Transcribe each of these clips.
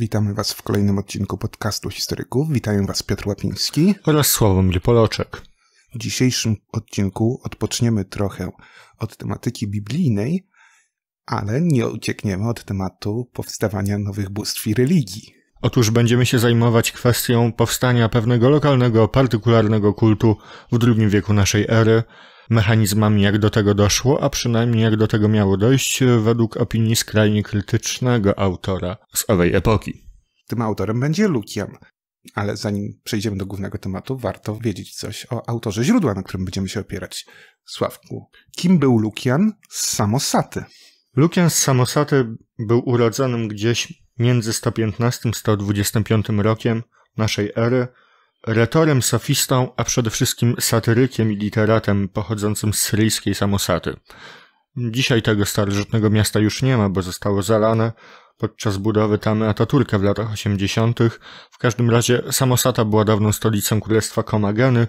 Witamy Was w kolejnym odcinku podcastu Historyków. Witają Was Piotr Łapiński oraz Sławomir Poloczek. W dzisiejszym odcinku odpoczniemy trochę od tematyki biblijnej, ale nie uciekniemy od tematu powstawania nowych bóstw i religii. Otóż będziemy się zajmować kwestią powstania pewnego lokalnego, partykularnego kultu w II wieku naszej ery, mechanizmami, jak do tego doszło, a przynajmniej jak do tego miało dojść według opinii skrajnie krytycznego autora z owej epoki. Tym autorem będzie Lukian. Ale zanim przejdziemy do głównego tematu, warto wiedzieć coś o autorze źródła, na którym będziemy się opierać. Sławku, kim był Lukian z Samosaty? Lukian z Samosaty był urodzonym gdzieś między 115 125 rokiem naszej ery Retorem, sofistą, a przede wszystkim satyrykiem i literatem pochodzącym z syryjskiej samosaty. Dzisiaj tego starożytnego miasta już nie ma, bo zostało zalane podczas budowy tamy Ataturka w latach 80. W każdym razie Samosata była dawną stolicą królestwa Komageny,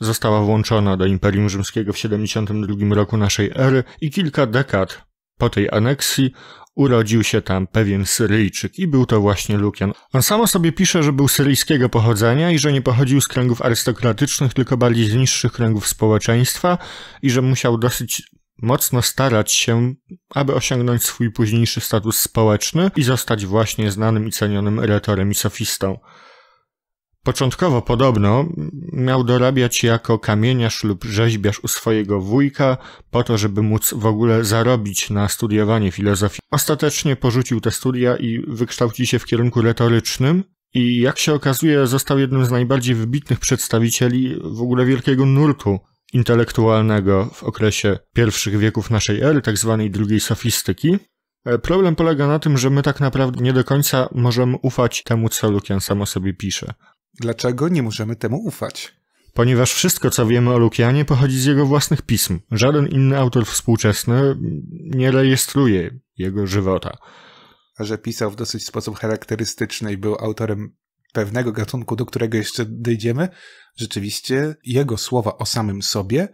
została włączona do Imperium Rzymskiego w 72 roku naszej ery i kilka dekad po tej aneksji urodził się tam pewien Syryjczyk i był to właśnie Lukian. On samo sobie pisze, że był syryjskiego pochodzenia i że nie pochodził z kręgów arystokratycznych, tylko bardziej z niższych kręgów społeczeństwa i że musiał dosyć mocno starać się, aby osiągnąć swój późniejszy status społeczny i zostać właśnie znanym i cenionym retorem i sofistą. Początkowo podobno miał dorabiać jako kamieniarz lub rzeźbiarz u swojego wujka, po to, żeby móc w ogóle zarobić na studiowanie filozofii. Ostatecznie porzucił te studia i wykształcił się w kierunku retorycznym. I jak się okazuje, został jednym z najbardziej wybitnych przedstawicieli w ogóle wielkiego nurtu intelektualnego w okresie pierwszych wieków naszej ery, tak zwanej drugiej sofistyki. E, problem polega na tym, że my tak naprawdę nie do końca możemy ufać temu, co Lukian sam o sobie pisze. Dlaczego nie możemy temu ufać? Ponieważ wszystko, co wiemy o Lukianie, pochodzi z jego własnych pism. Żaden inny autor współczesny nie rejestruje jego żywota. A że pisał w dosyć sposób charakterystyczny i był autorem pewnego gatunku, do którego jeszcze dojdziemy, rzeczywiście jego słowa o samym sobie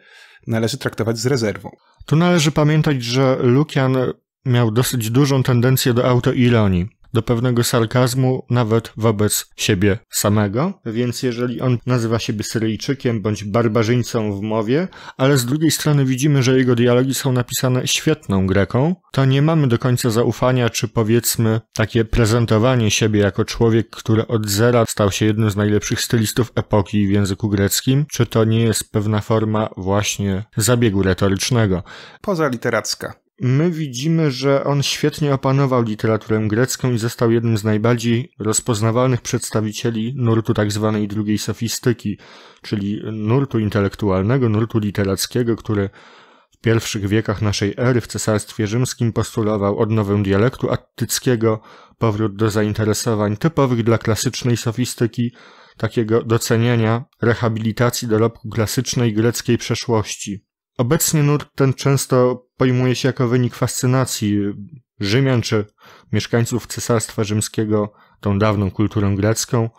należy traktować z rezerwą. Tu należy pamiętać, że Lukian miał dosyć dużą tendencję do autoironii do pewnego sarkazmu nawet wobec siebie samego, więc jeżeli on nazywa siebie Syryjczykiem bądź barbarzyńcą w mowie, ale z drugiej strony widzimy, że jego dialogi są napisane świetną greką, to nie mamy do końca zaufania, czy powiedzmy takie prezentowanie siebie jako człowiek, który od zera stał się jednym z najlepszych stylistów epoki w języku greckim, czy to nie jest pewna forma właśnie zabiegu retorycznego. poza literacka. My widzimy, że on świetnie opanował literaturę grecką i został jednym z najbardziej rozpoznawalnych przedstawicieli nurtu tzw. Tak drugiej sofistyki, czyli nurtu intelektualnego, nurtu literackiego, który w pierwszych wiekach naszej ery w Cesarstwie Rzymskim postulował odnowę dialektu attyckiego, powrót do zainteresowań typowych dla klasycznej sofistyki, takiego doceniania rehabilitacji dorobku klasycznej greckiej przeszłości. Obecnie nurt ten często pojmuje się jako wynik fascynacji Rzymian czy mieszkańców Cesarstwa Rzymskiego tą dawną kulturą grecką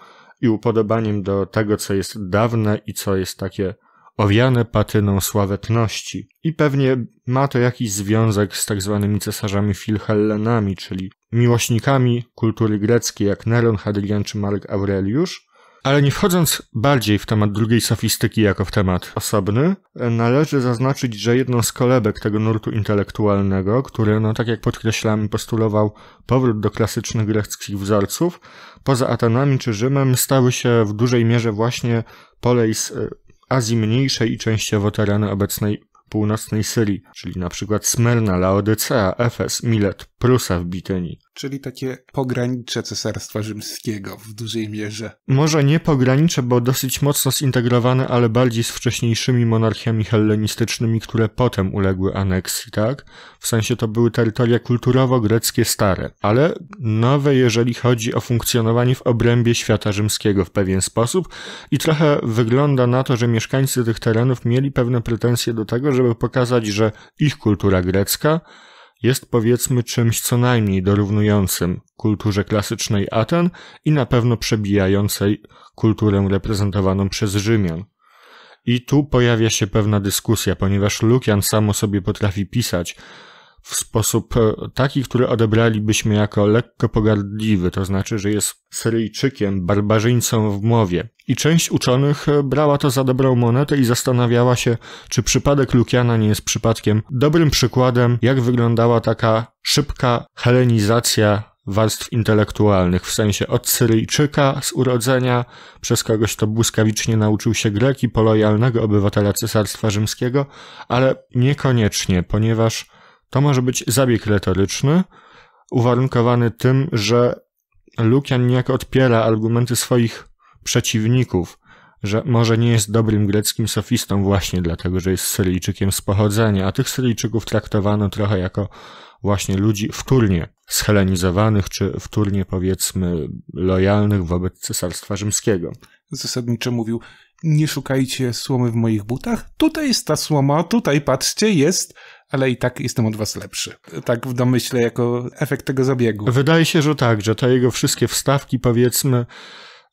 i upodobaniem do tego, co jest dawne i co jest takie owiane patyną sławetności. I pewnie ma to jakiś związek z tak zwanymi cesarzami filhellenami, czyli miłośnikami kultury greckiej jak Neron, Hadrian czy Mark Aureliusz, ale nie wchodząc bardziej w temat drugiej sofistyki jako w temat osobny, należy zaznaczyć, że jedną z kolebek tego nurtu intelektualnego, który, no tak jak podkreślamy, postulował powrót do klasycznych greckich wzorców, poza Atenami czy Rzymem stały się w dużej mierze właśnie pole z e, Azji Mniejszej i częściowo tereny obecnej północnej Syrii, czyli na przykład Smyrna, Laodycea, Efes, Milet, Prusa w Bitynii czyli takie pogranicze Cesarstwa Rzymskiego w dużej mierze. Może nie pogranicze, bo dosyć mocno zintegrowane, ale bardziej z wcześniejszymi monarchiami hellenistycznymi, które potem uległy aneksji, tak? W sensie to były terytoria kulturowo-greckie stare, ale nowe, jeżeli chodzi o funkcjonowanie w obrębie świata rzymskiego w pewien sposób i trochę wygląda na to, że mieszkańcy tych terenów mieli pewne pretensje do tego, żeby pokazać, że ich kultura grecka jest powiedzmy czymś co najmniej dorównującym kulturze klasycznej Aten i na pewno przebijającej kulturę reprezentowaną przez Rzymian. I tu pojawia się pewna dyskusja, ponieważ Lukian samo sobie potrafi pisać, w sposób e, taki, który odebralibyśmy jako lekko pogardliwy, to znaczy, że jest Syryjczykiem, barbarzyńcą w mowie. I część uczonych e, brała to za dobrą monetę i zastanawiała się, czy przypadek Lukiana nie jest przypadkiem dobrym przykładem, jak wyglądała taka szybka helenizacja warstw intelektualnych, w sensie od Syryjczyka z urodzenia, przez kogoś, kto błyskawicznie nauczył się greki, polojalnego obywatela Cesarstwa Rzymskiego, ale niekoniecznie, ponieważ to może być zabieg retoryczny, uwarunkowany tym, że Lukian niejako odpiera argumenty swoich przeciwników, że może nie jest dobrym greckim sofistą właśnie dlatego, że jest Syryjczykiem z pochodzenia, a tych Syryjczyków traktowano trochę jako właśnie ludzi wtórnie schelenizowanych, czy wtórnie powiedzmy lojalnych wobec Cesarstwa Rzymskiego. Zasadniczo mówił, nie szukajcie słomy w moich butach, tutaj jest ta słoma, tutaj patrzcie, jest, ale i tak jestem od was lepszy. Tak w domyśle jako efekt tego zabiegu. Wydaje się, że tak, że te jego wszystkie wstawki powiedzmy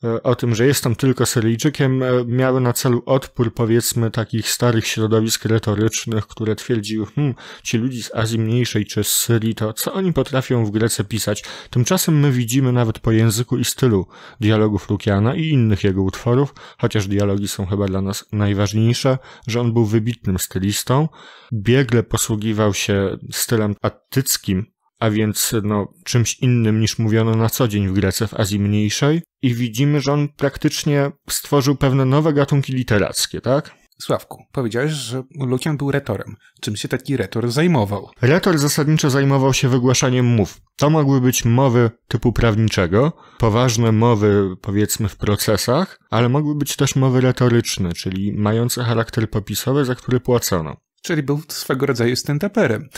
E, o tym, że jestem tylko Syryjczykiem, e, miały na celu odpór powiedzmy takich starych środowisk retorycznych, które twierdziły, hm, ci ludzie z Azji Mniejszej czy z Syrii, to co oni potrafią w Grece pisać? Tymczasem my widzimy nawet po języku i stylu dialogów Lukiana i innych jego utworów, chociaż dialogi są chyba dla nas najważniejsze, że on był wybitnym stylistą, biegle posługiwał się stylem attyckim, a więc no, czymś innym niż mówiono na co dzień w Grece w Azji Mniejszej, i widzimy, że on praktycznie stworzył pewne nowe gatunki literackie, tak? Sławku, powiedziałeś, że Lukian był retorem. Czym się taki retor zajmował? Retor zasadniczo zajmował się wygłaszaniem mów. To mogły być mowy typu prawniczego, poważne mowy, powiedzmy, w procesach, ale mogły być też mowy retoryczne, czyli mające charakter popisowy, za który płacono. Czyli był swego rodzaju stentaperem.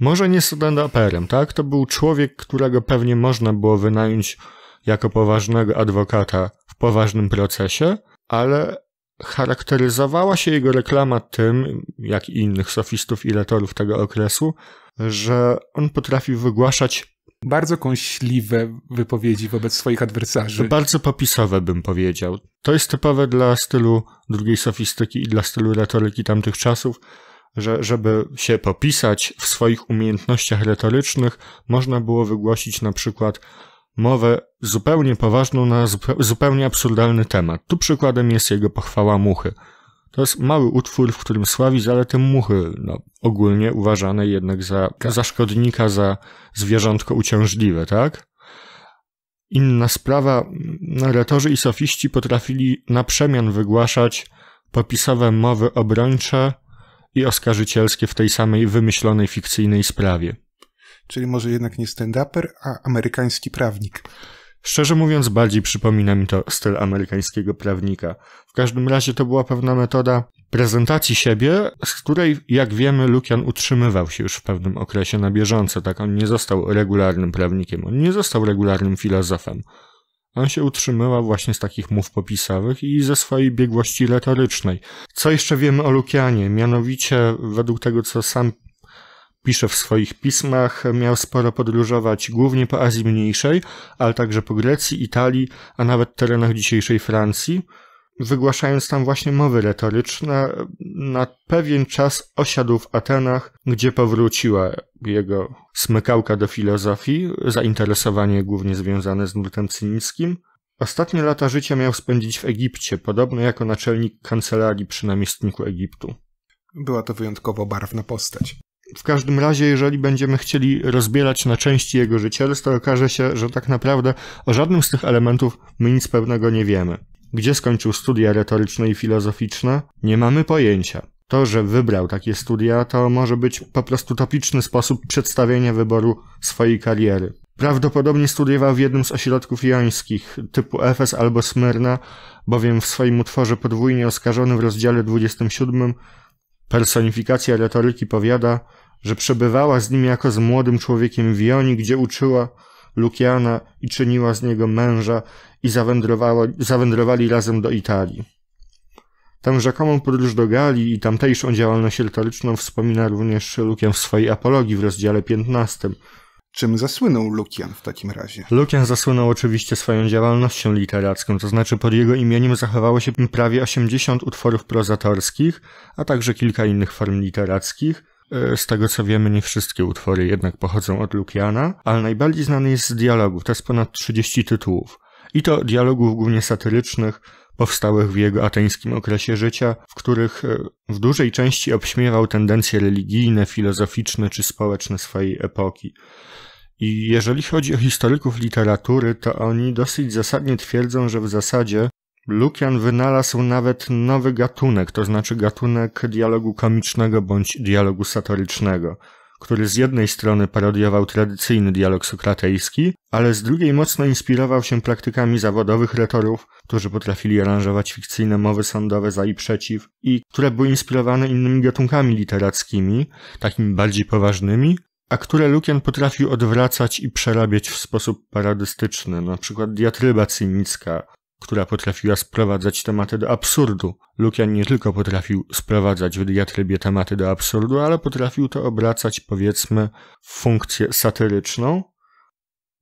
Może nie stand-uperem, tak? To był człowiek, którego pewnie można było wynająć jako poważnego adwokata w poważnym procesie, ale charakteryzowała się jego reklama tym, jak i innych sofistów i retorów tego okresu, że on potrafił wygłaszać bardzo kąśliwe wypowiedzi wobec swoich adwersarzy. Bardzo popisowe bym powiedział. To jest typowe dla stylu drugiej sofistyki i dla stylu retoryki tamtych czasów, że żeby się popisać w swoich umiejętnościach retorycznych, można było wygłosić na przykład mowę zupełnie poważną na zupełnie absurdalny temat. Tu przykładem jest jego pochwała muchy. To jest mały utwór, w którym sławi zalety muchy, no, ogólnie uważane jednak za, tak. za szkodnika, za zwierzątko uciążliwe, tak? Inna sprawa, mm, retorzy i sofiści potrafili na przemian wygłaszać popisowe mowy obrończe, i oskarżycielskie w tej samej wymyślonej fikcyjnej sprawie. Czyli może jednak nie stand-upper, a amerykański prawnik. Szczerze mówiąc, bardziej przypomina mi to styl amerykańskiego prawnika. W każdym razie to była pewna metoda prezentacji siebie, z której, jak wiemy, Lukian utrzymywał się już w pewnym okresie na bieżąco. Tak, on nie został regularnym prawnikiem, on nie został regularnym filozofem. On się utrzymywał właśnie z takich mów popisowych i ze swojej biegłości retorycznej. Co jeszcze wiemy o Lukianie? Mianowicie, według tego co sam pisze w swoich pismach, miał sporo podróżować głównie po Azji Mniejszej, ale także po Grecji, Italii, a nawet terenach dzisiejszej Francji wygłaszając tam właśnie mowy retoryczne, na pewien czas osiadł w Atenach, gdzie powróciła jego smykałka do filozofii, zainteresowanie głównie związane z nurtem cynickim. Ostatnie lata życia miał spędzić w Egipcie, podobno jako naczelnik kancelarii przy namiestniku Egiptu. Była to wyjątkowo barwna postać. W każdym razie, jeżeli będziemy chcieli rozbierać na części jego życiorys, to okaże się, że tak naprawdę o żadnym z tych elementów my nic pewnego nie wiemy. Gdzie skończył studia retoryczne i filozoficzne? Nie mamy pojęcia. To, że wybrał takie studia, to może być po prostu topiczny sposób przedstawienia wyboru swojej kariery. Prawdopodobnie studiował w jednym z ośrodków jońskich, typu Efes albo Smyrna, bowiem w swoim utworze podwójnie oskarżony w rozdziale 27 personifikacja retoryki powiada, że przebywała z nim jako z młodym człowiekiem w Joni, gdzie uczyła Lukiana i czyniła z niego męża i zawędrowali razem do Italii. Tę rzekomą podróż do Galii i tamtejszą działalność retoryczną wspomina również Lukian w swojej apologii w rozdziale 15. Czym zasłynął Lukian w takim razie? Lukian zasłynął oczywiście swoją działalnością literacką, to znaczy pod jego imieniem zachowało się prawie 80 utworów prozatorskich, a także kilka innych form literackich – E, z tego co wiemy, nie wszystkie utwory jednak pochodzą od Lukiana, ale najbardziej znany jest z dialogów, to jest ponad 30 tytułów. I to dialogów głównie satyrycznych, powstałych w jego ateńskim okresie życia, w których e, w dużej części obśmiewał tendencje religijne, filozoficzne czy społeczne swojej epoki. I jeżeli chodzi o historyków literatury, to oni dosyć zasadnie twierdzą, że w zasadzie Lukian wynalazł nawet nowy gatunek, to znaczy gatunek dialogu komicznego bądź dialogu satyrycznego, który z jednej strony parodiował tradycyjny dialog sokratejski, ale z drugiej mocno inspirował się praktykami zawodowych retorów, którzy potrafili aranżować fikcyjne mowy sądowe za i przeciw i które były inspirowane innymi gatunkami literackimi, takimi bardziej poważnymi, a które Lukian potrafił odwracać i przerabiać w sposób paradystyczny, na przykład diatryba cynicka, która potrafiła sprowadzać tematy do absurdu. Lukian nie tylko potrafił sprowadzać w diatrybie tematy do absurdu, ale potrafił to obracać, powiedzmy, w funkcję satyryczną.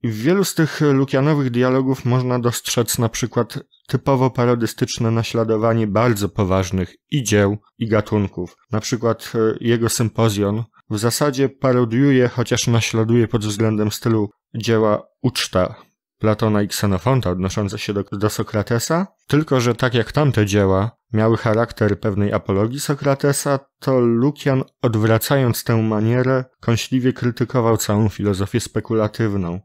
I w wielu z tych lukianowych dialogów można dostrzec na przykład typowo parodystyczne naśladowanie bardzo poważnych i dzieł, i gatunków. Na przykład e, jego sympozjon w zasadzie parodiuje, chociaż naśladuje pod względem stylu dzieła uczta Platona i Ksenofonta odnoszące się do, do Sokratesa, tylko że tak jak tamte dzieła miały charakter pewnej apologii Sokratesa, to Lukian, odwracając tę manierę, kąśliwie krytykował całą filozofię spekulatywną.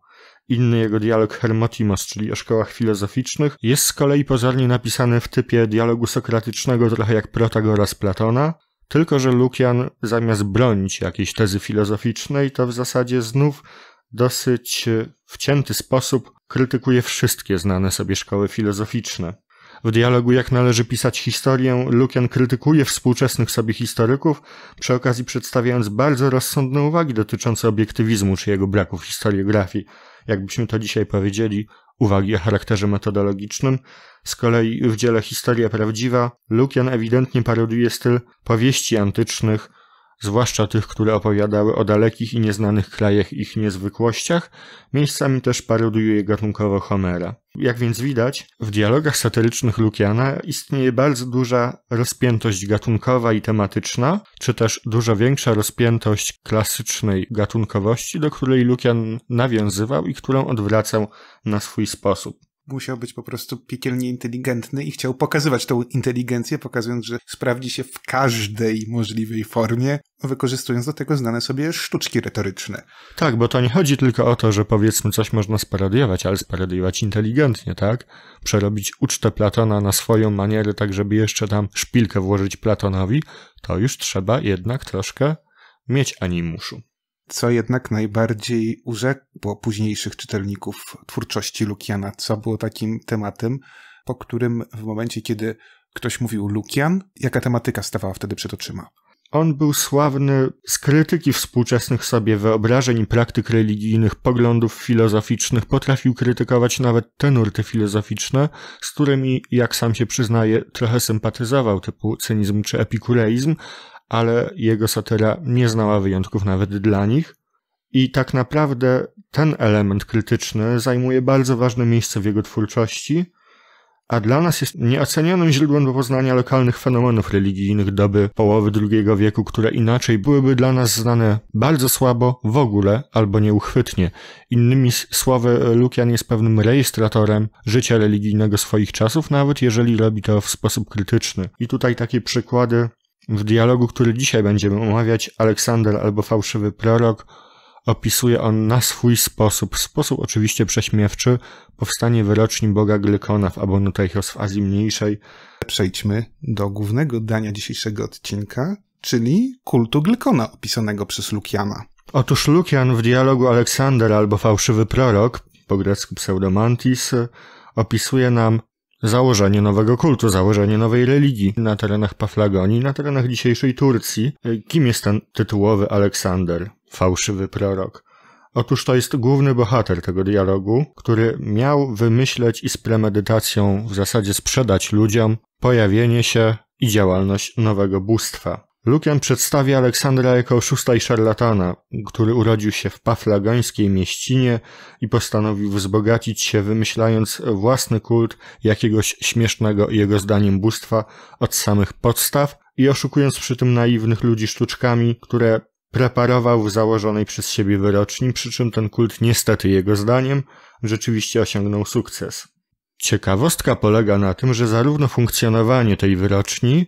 Inny jego dialog Hermotimos, czyli o szkołach filozoficznych, jest z kolei pozornie napisany w typie dialogu sokratycznego trochę jak Protagoras Platona, tylko że Lukian zamiast bronić jakiejś tezy filozoficznej, to w zasadzie znów dosyć e, wcięty sposób krytykuje wszystkie znane sobie szkoły filozoficzne. W dialogu Jak należy pisać historię, Lukian krytykuje współczesnych sobie historyków, przy okazji przedstawiając bardzo rozsądne uwagi dotyczące obiektywizmu czy jego braku w historiografii. Jakbyśmy to dzisiaj powiedzieli, uwagi o charakterze metodologicznym. Z kolei w dziele Historia Prawdziwa Lukian ewidentnie paroduje styl powieści antycznych, zwłaszcza tych, które opowiadały o dalekich i nieznanych krajach ich niezwykłościach, miejscami też parodiuje gatunkowo Homera. Jak więc widać, w dialogach satyrycznych Lukiana istnieje bardzo duża rozpiętość gatunkowa i tematyczna, czy też dużo większa rozpiętość klasycznej gatunkowości, do której Lukian nawiązywał i którą odwracał na swój sposób musiał być po prostu piekielnie inteligentny i chciał pokazywać tą inteligencję, pokazując, że sprawdzi się w każdej możliwej formie, wykorzystując do tego znane sobie sztuczki retoryczne. Tak, bo to nie chodzi tylko o to, że powiedzmy coś można sparodiować, ale sparodiować inteligentnie, tak? Przerobić ucztę Platona na swoją manierę, tak żeby jeszcze tam szpilkę włożyć Platonowi, to już trzeba jednak troszkę mieć animuszu co jednak najbardziej urzekło późniejszych czytelników twórczości Lukiana, co było takim tematem, po którym w momencie, kiedy ktoś mówił Lukian, jaka tematyka stawała wtedy przed oczyma? On był sławny z krytyki współczesnych sobie wyobrażeń i praktyk religijnych, poglądów filozoficznych. Potrafił krytykować nawet te nurty filozoficzne, z którymi, jak sam się przyznaje, trochę sympatyzował, typu cynizm czy epikureizm, ale jego satyra nie znała wyjątków nawet dla nich i tak naprawdę ten element krytyczny zajmuje bardzo ważne miejsce w jego twórczości, a dla nas jest nieocenionym źródłem do poznania lokalnych fenomenów religijnych doby połowy II wieku, które inaczej byłyby dla nas znane bardzo słabo, w ogóle albo nieuchwytnie. Innymi słowy, Lukian jest pewnym rejestratorem życia religijnego swoich czasów, nawet jeżeli robi to w sposób krytyczny. I tutaj takie przykłady w dialogu, który dzisiaj będziemy omawiać, Aleksander albo fałszywy prorok, opisuje on na swój sposób, sposób oczywiście prześmiewczy, powstanie wyroczni boga Glykona w Abonuteichos w Azji Mniejszej. Przejdźmy do głównego dania dzisiejszego odcinka, czyli kultu Glykona opisanego przez Lukiana. Otóż Lukian w dialogu Aleksander albo fałszywy prorok, po grecku pseudomantis, opisuje nam założenie nowego kultu, założenie nowej religii na terenach Paflagonii, na terenach dzisiejszej Turcji. E, kim jest ten tytułowy Aleksander, fałszywy prorok? Otóż to jest główny bohater tego dialogu, który miał wymyśleć i z premedytacją w zasadzie sprzedać ludziom pojawienie się i działalność nowego bóstwa. Lukian przedstawia Aleksandra jako oszusta i szarlatana, który urodził się w paflagońskiej mieścinie i postanowił wzbogacić się wymyślając własny kult jakiegoś śmiesznego jego zdaniem bóstwa od samych podstaw i oszukując przy tym naiwnych ludzi sztuczkami, które preparował w założonej przez siebie wyroczni, przy czym ten kult niestety jego zdaniem rzeczywiście osiągnął sukces. Ciekawostka polega na tym, że zarówno funkcjonowanie tej wyroczni,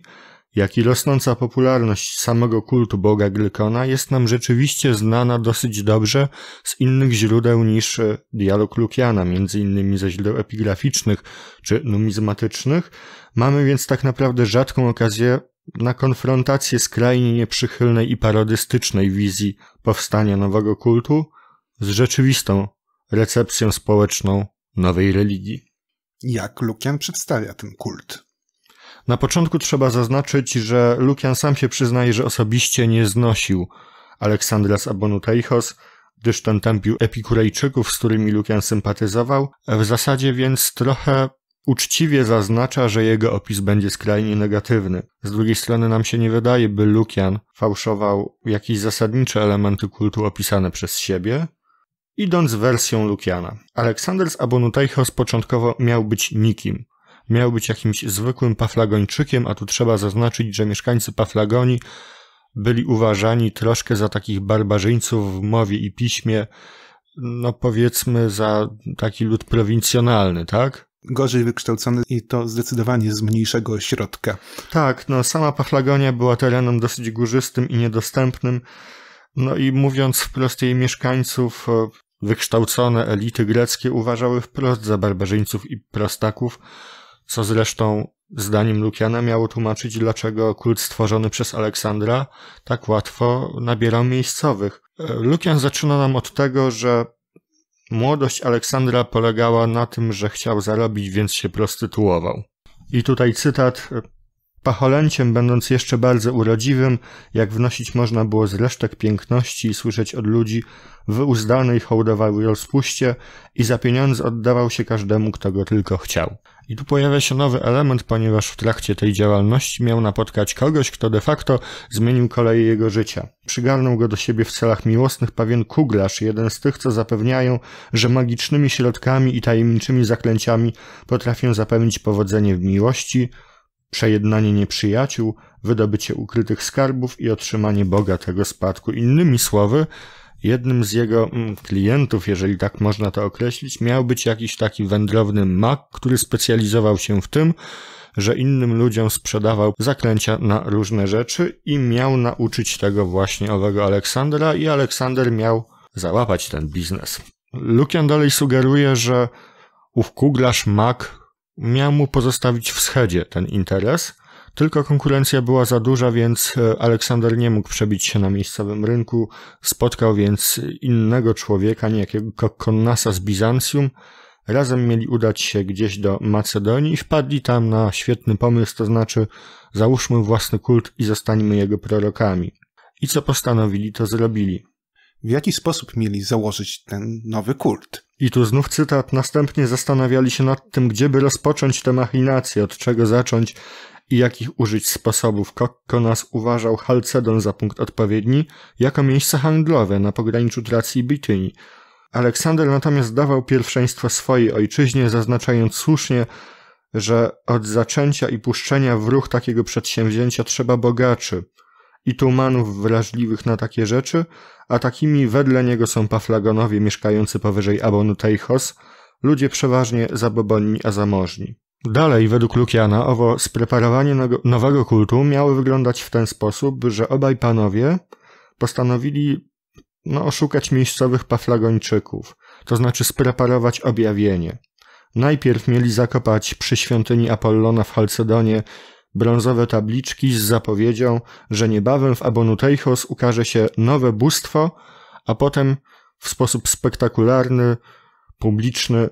jak i rosnąca popularność samego kultu boga Glykona jest nam rzeczywiście znana dosyć dobrze z innych źródeł niż e, dialog Lukiana, między innymi ze źródeł epigraficznych czy numizmatycznych. Mamy więc tak naprawdę rzadką okazję na konfrontację skrajnie nieprzychylnej i parodystycznej wizji powstania nowego kultu z rzeczywistą recepcją społeczną nowej religii. Jak Lukian przedstawia ten kult? Na początku trzeba zaznaczyć, że Lukian sam się przyznaje, że osobiście nie znosił Aleksandra z Abonu Teichos, gdyż ten tępił epikurejczyków, z którymi Lukian sympatyzował, w zasadzie więc trochę uczciwie zaznacza, że jego opis będzie skrajnie negatywny. Z drugiej strony nam się nie wydaje, by Lukian fałszował jakieś zasadnicze elementy kultu opisane przez siebie, idąc wersją Lukiana. Aleksander z Abonutejchos początkowo miał być nikim miał być jakimś zwykłym Paflagończykiem, a tu trzeba zaznaczyć, że mieszkańcy Paflagonii byli uważani troszkę za takich barbarzyńców w mowie i piśmie, no powiedzmy za taki lud prowincjonalny, tak? Gorzej wykształcony i to zdecydowanie z mniejszego środka. Tak, no sama Paflagonia była terenem dosyć górzystym i niedostępnym. No i mówiąc wprost jej mieszkańców, e, wykształcone elity greckie uważały wprost za barbarzyńców i prostaków, co zresztą zdaniem Lukiana miało tłumaczyć, dlaczego kult stworzony przez Aleksandra tak łatwo nabierał miejscowych. E, Lukian zaczyna nam od tego, że młodość Aleksandra polegała na tym, że chciał zarobić, więc się prostytuował. I tutaj cytat e, Pacholęciem, będąc jeszcze bardzo urodziwym, jak wnosić można było z resztek piękności i słyszeć od ludzi, wyuzdanej hołdował rozpuście i za pieniądze oddawał się każdemu, kto go tylko chciał. I tu pojawia się nowy element, ponieważ w trakcie tej działalności miał napotkać kogoś, kto de facto zmienił koleje jego życia. Przygarnął go do siebie w celach miłosnych pewien kuglarz, jeden z tych, co zapewniają, że magicznymi środkami i tajemniczymi zaklęciami potrafią zapewnić powodzenie w miłości, przejednanie nieprzyjaciół, wydobycie ukrytych skarbów i otrzymanie bogatego spadku. Innymi słowy, jednym z jego mm, klientów, jeżeli tak można to określić, miał być jakiś taki wędrowny mak, który specjalizował się w tym, że innym ludziom sprzedawał zaklęcia na różne rzeczy i miał nauczyć tego właśnie owego Aleksandra i Aleksander miał załapać ten biznes. Lukian dalej sugeruje, że ów kuglarz mak Miał mu pozostawić w schedzie ten interes, tylko konkurencja była za duża, więc e, Aleksander nie mógł przebić się na miejscowym rynku. Spotkał więc innego człowieka, niejakiego Konnasa z Bizancjum. Razem mieli udać się gdzieś do Macedonii i wpadli tam na świetny pomysł, to znaczy załóżmy własny kult i zostańmy jego prorokami. I co postanowili, to zrobili. W jaki sposób mieli założyć ten nowy kult? I tu znów cytat. Następnie zastanawiali się nad tym, gdzie by rozpocząć te machinacje, od czego zacząć i jakich użyć sposobów. Kokkonas uważał Halcedon za punkt odpowiedni jako miejsce handlowe na pograniczu Tracji i Bityni. Aleksander natomiast dawał pierwszeństwo swojej ojczyźnie, zaznaczając słusznie, że od zaczęcia i puszczenia w ruch takiego przedsięwzięcia trzeba bogaczy, i tumanów wrażliwych na takie rzeczy, a takimi wedle niego są paflagonowie mieszkający powyżej Abonu Teichos, ludzie przeważnie zabobonni a zamożni. Dalej, według Lukiana, owo spreparowanie nowego kultu miało wyglądać w ten sposób, że obaj panowie postanowili no, oszukać miejscowych paflagończyków, to znaczy spreparować objawienie. Najpierw mieli zakopać przy świątyni Apollona w Halcedonie brązowe tabliczki z zapowiedzią, że niebawem w Abonuteichos ukaże się nowe bóstwo, a potem w sposób spektakularny, publiczny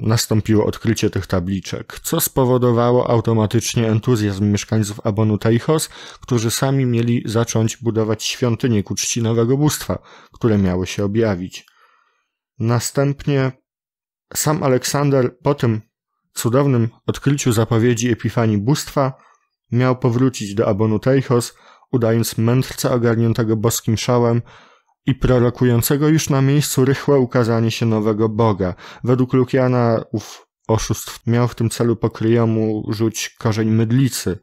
nastąpiło odkrycie tych tabliczek, co spowodowało automatycznie entuzjazm mieszkańców Abonu którzy sami mieli zacząć budować świątynie ku czci nowego bóstwa, które miały się objawić. Następnie sam Aleksander po tym cudownym odkryciu zapowiedzi Epifanii Bóstwa Miał powrócić do Abonu Teichos, udając mędrca ogarniętego boskim szałem i prorokującego już na miejscu rychłe ukazanie się nowego Boga. Według Lukiana ów oszust miał w tym celu pokryjomu rzuć korzeń mydlicy,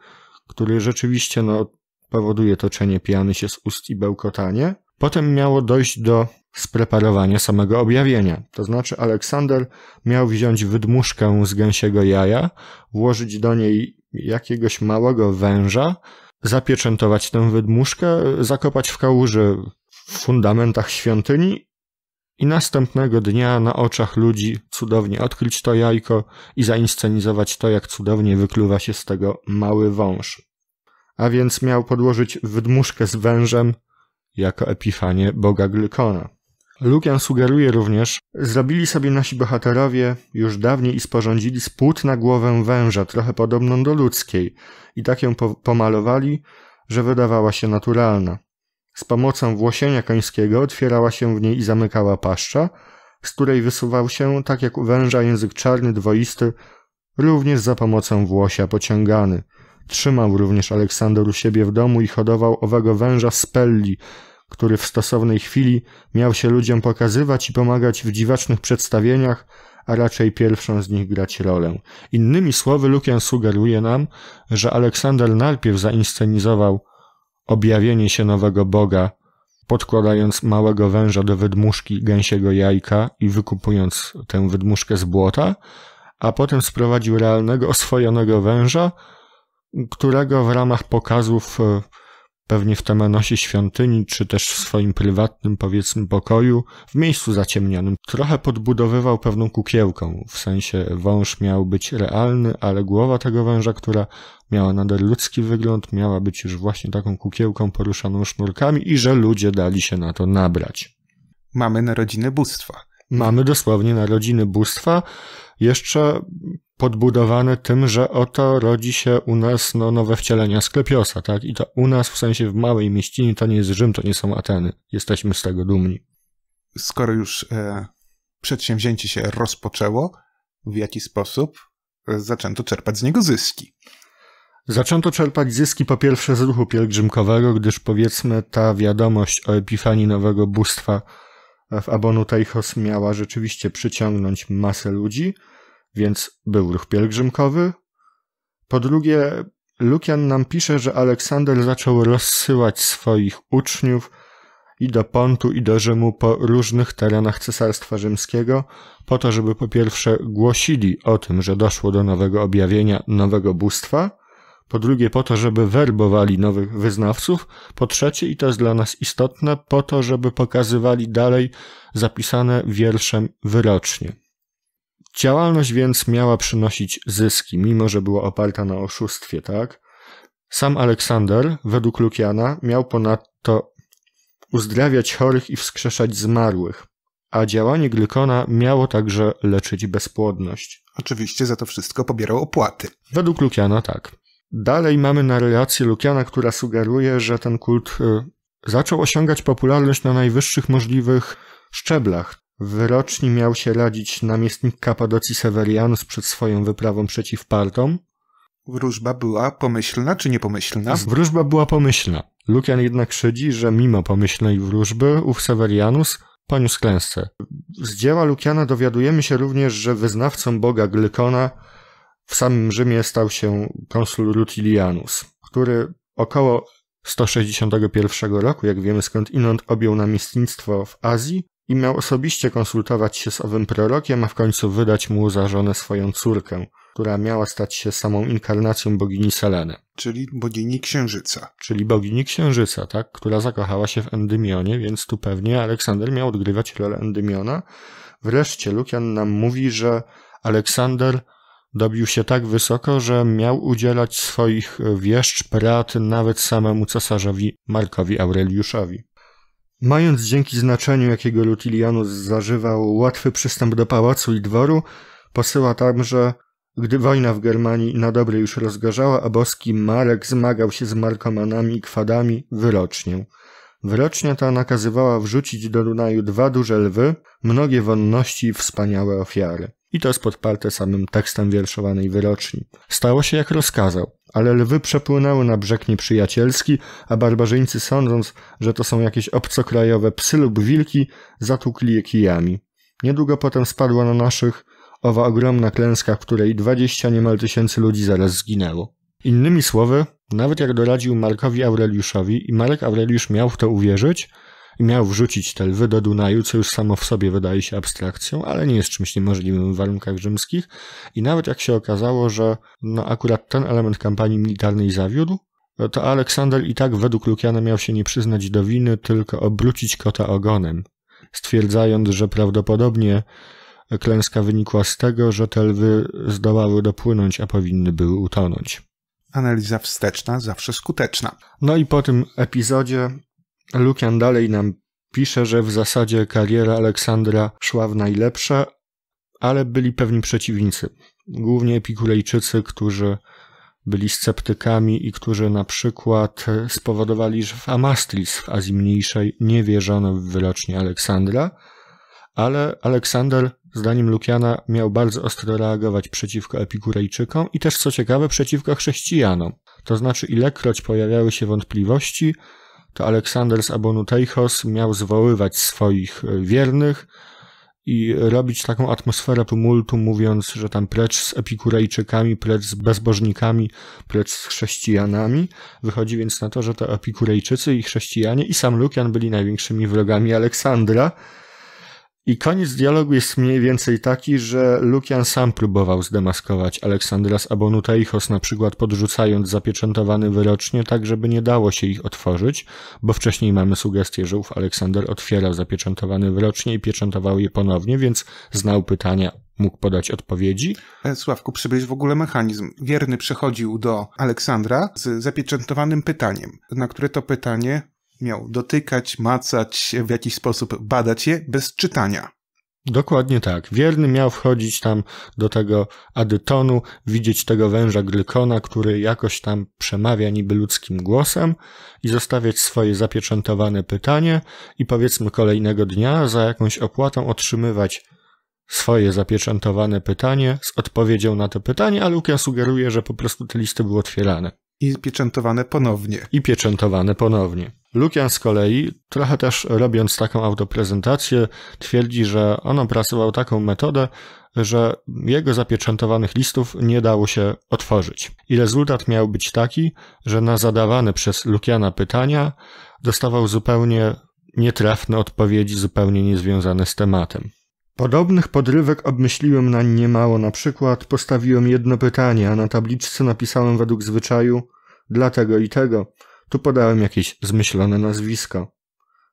który rzeczywiście no, powoduje toczenie pijany się z ust i bełkotanie. Potem miało dojść do spreparowania samego objawienia. To znaczy Aleksander miał wziąć wydmuszkę z gęsiego jaja, włożyć do niej jakiegoś małego węża, zapieczętować tę wydmuszkę, zakopać w kałuży w fundamentach świątyni i następnego dnia na oczach ludzi cudownie odkryć to jajko i zainscenizować to, jak cudownie wykluwa się z tego mały wąż. A więc miał podłożyć wydmuszkę z wężem jako epifanie boga Glykona. Lukian sugeruje również, zrobili sobie nasi bohaterowie już dawniej i sporządzili spód na głowę węża, trochę podobną do ludzkiej, i tak ją po pomalowali, że wydawała się naturalna. Z pomocą włosienia końskiego otwierała się w niej i zamykała paszcza, z której wysuwał się, tak jak u węża, język czarny, dwoisty, również za pomocą włosia pociągany. Trzymał również Aleksander u siebie w domu i hodował owego węża z pelli, który w stosownej chwili miał się ludziom pokazywać i pomagać w dziwacznych przedstawieniach, a raczej pierwszą z nich grać rolę. Innymi słowy, Lukian sugeruje nam, że Aleksander najpierw zainscenizował objawienie się nowego Boga, podkładając małego węża do wydmuszki gęsiego jajka i wykupując tę wydmuszkę z błota, a potem sprowadził realnego, oswojonego węża, którego w ramach pokazów e, pewnie w Temenosie świątyni, czy też w swoim prywatnym, powiedzmy, pokoju, w miejscu zaciemnionym. Trochę podbudowywał pewną kukiełką, w sensie wąż miał być realny, ale głowa tego węża, która miała nader ludzki wygląd, miała być już właśnie taką kukiełką poruszaną sznurkami i że ludzie dali się na to nabrać. Mamy narodziny bóstwa. Mamy dosłownie narodziny bóstwa, jeszcze podbudowane tym, że oto rodzi się u nas no, nowe wcielenia sklepiosa, tak? I to u nas, w sensie w małej mieścinie, to nie jest Rzym, to nie są Ateny. Jesteśmy z tego dumni. Skoro już e, przedsięwzięcie się rozpoczęło, w jaki sposób e, zaczęto czerpać z niego zyski? Zaczęto czerpać zyski po pierwsze z ruchu pielgrzymkowego, gdyż powiedzmy ta wiadomość o epifanii nowego bóstwa w Abonu Teichos miała rzeczywiście przyciągnąć masę ludzi, więc był ruch pielgrzymkowy. Po drugie, Lukian nam pisze, że Aleksander zaczął rozsyłać swoich uczniów i do Pontu, i do Rzymu po różnych terenach Cesarstwa Rzymskiego, po to, żeby po pierwsze głosili o tym, że doszło do nowego objawienia, nowego bóstwa, po drugie po to, żeby werbowali nowych wyznawców, po trzecie, i to jest dla nas istotne, po to, żeby pokazywali dalej zapisane wierszem wyrocznie. Działalność więc miała przynosić zyski, mimo że była oparta na oszustwie, tak? Sam Aleksander, według Lukiana, miał ponadto uzdrawiać chorych i wskrzeszać zmarłych, a działanie glykona miało także leczyć bezpłodność. Oczywiście za to wszystko pobierał opłaty. Według Lukiana tak. Dalej mamy narrację Lukiana, która sugeruje, że ten kult y, zaczął osiągać popularność na najwyższych możliwych szczeblach. W roczni miał się radzić namiestnik Kapadocji Severianus przed swoją wyprawą przeciw Partom. Wróżba była pomyślna czy niepomyślna? Wróżba była pomyślna. Lukian jednak szydzi, że mimo pomyślnej wróżby ów Severianus poniósł klęskę. Z dzieła Lukiana dowiadujemy się również, że wyznawcą boga Glykona w samym Rzymie stał się konsul Rutilianus, który około 161 roku, jak wiemy skąd inąd, objął namiestnictwo w Azji i miał osobiście konsultować się z owym prorokiem, a w końcu wydać mu za żonę swoją córkę, która miała stać się samą inkarnacją bogini Seleny. Czyli bogini Księżyca. Czyli bogini Księżyca, tak, która zakochała się w Endymionie, więc tu pewnie Aleksander miał odgrywać rolę Endymiona. Wreszcie Lukian nam mówi, że Aleksander Dobił się tak wysoko, że miał udzielać swoich wieszcz prat nawet samemu cesarzowi Markowi Aureliuszowi. Mając dzięki znaczeniu, jakiego Lutilianus zażywał, łatwy przystęp do pałacu i dworu, posyła tamże, gdy wojna w Germanii na dobre już rozgorzała, a boski Marek zmagał się z markomanami i kwadami, wyrocznię. Wyrocznia ta nakazywała wrzucić do Dunaju dwa duże lwy, mnogie wonności i wspaniałe ofiary i to jest podparte samym tekstem wierszowanej wyroczni. Stało się jak rozkazał, ale lwy przepłynęły na brzeg nieprzyjacielski, a barbarzyńcy sądząc, że to są jakieś obcokrajowe psy lub wilki, zatłukli je kijami. Niedługo potem spadła na naszych owa ogromna klęska, w której dwadzieścia niemal tysięcy ludzi zaraz zginęło. Innymi słowy, nawet jak doradził Markowi Aureliuszowi i Marek Aureliusz miał w to uwierzyć, miał wrzucić te lwy do Dunaju, co już samo w sobie wydaje się abstrakcją, ale nie jest czymś niemożliwym w warunkach rzymskich. I nawet jak się okazało, że no akurat ten element kampanii militarnej zawiódł, to Aleksander i tak według Lukiana miał się nie przyznać do winy, tylko obrócić kota ogonem, stwierdzając, że prawdopodobnie klęska wynikła z tego, że te lwy zdołały dopłynąć, a powinny były utonąć. Analiza wsteczna zawsze skuteczna. No i po tym epizodzie Lukian dalej nam pisze, że w zasadzie kariera Aleksandra szła w najlepsze, ale byli pewni przeciwnicy, głównie Epikurejczycy, którzy byli sceptykami i którzy na przykład spowodowali, że w Amastris w Azji Mniejszej nie wierzono w wyrocznie Aleksandra, ale Aleksander, zdaniem Lukiana, miał bardzo ostro reagować przeciwko Epikurejczykom i też, co ciekawe, przeciwko chrześcijanom. To znaczy, ilekroć pojawiały się wątpliwości, to Aleksander z Abonuteichos miał zwoływać swoich e, wiernych i robić taką atmosferę tumultu, mówiąc, że tam precz z epikurejczykami, precz z bezbożnikami, precz z chrześcijanami. Wychodzi więc na to, że to epikurejczycy i chrześcijanie i sam Lukian byli największymi wrogami Aleksandra. I koniec dialogu jest mniej więcej taki, że Lukian sam próbował zdemaskować Aleksandra z Abonutaichos, na przykład podrzucając zapieczętowany wyrocznie tak, żeby nie dało się ich otworzyć, bo wcześniej mamy sugestię, że ów Aleksander otwierał zapieczętowany wyrocznie i pieczętował je ponownie, więc znał pytania, mógł podać odpowiedzi. E, Sławku, przybliż w ogóle mechanizm. Wierny przychodził do Aleksandra z zapieczętowanym pytaniem, na które to pytanie miał dotykać, macać, w jakiś sposób badać je bez czytania. Dokładnie tak. Wierny miał wchodzić tam do tego adytonu, widzieć tego węża glykona, który jakoś tam przemawia niby ludzkim głosem i zostawiać swoje zapieczętowane pytanie i powiedzmy kolejnego dnia za jakąś opłatą otrzymywać swoje zapieczętowane pytanie z odpowiedzią na to pytanie, a Luka sugeruje, że po prostu te listy były otwierane. I pieczętowane ponownie. I pieczętowane ponownie. Lukian z kolei, trochę też robiąc taką autoprezentację, twierdzi, że on opracował taką metodę, że jego zapieczętowanych listów nie dało się otworzyć. I rezultat miał być taki, że na zadawane przez Lukiana pytania dostawał zupełnie nietrafne odpowiedzi, zupełnie niezwiązane z tematem. Podobnych podrywek obmyśliłem na niemało. Na przykład postawiłem jedno pytanie, a na tabliczce napisałem według zwyczaju dla tego i tego. Tu podałem jakieś zmyślone nazwisko.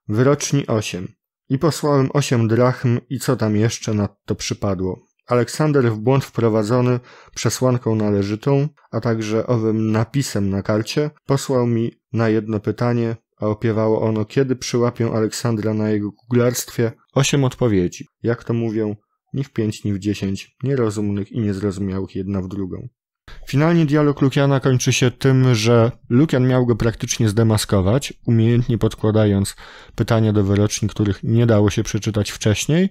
Wyroczni osiem. I posłałem osiem drachm i co tam jeszcze nadto przypadło. Aleksander w błąd wprowadzony przesłanką należytą, a także owym napisem na karcie, posłał mi na jedno pytanie, a opiewało ono, kiedy przyłapią Aleksandra na jego kuglarstwie, osiem odpowiedzi. Jak to mówią, ni w pięć, ni w dziesięć, nierozumnych i niezrozumiałych jedna w drugą. Finalnie dialog Lukiana kończy się tym, że Lukian miał go praktycznie zdemaskować, umiejętnie podkładając pytania do wyroczni, których nie dało się przeczytać wcześniej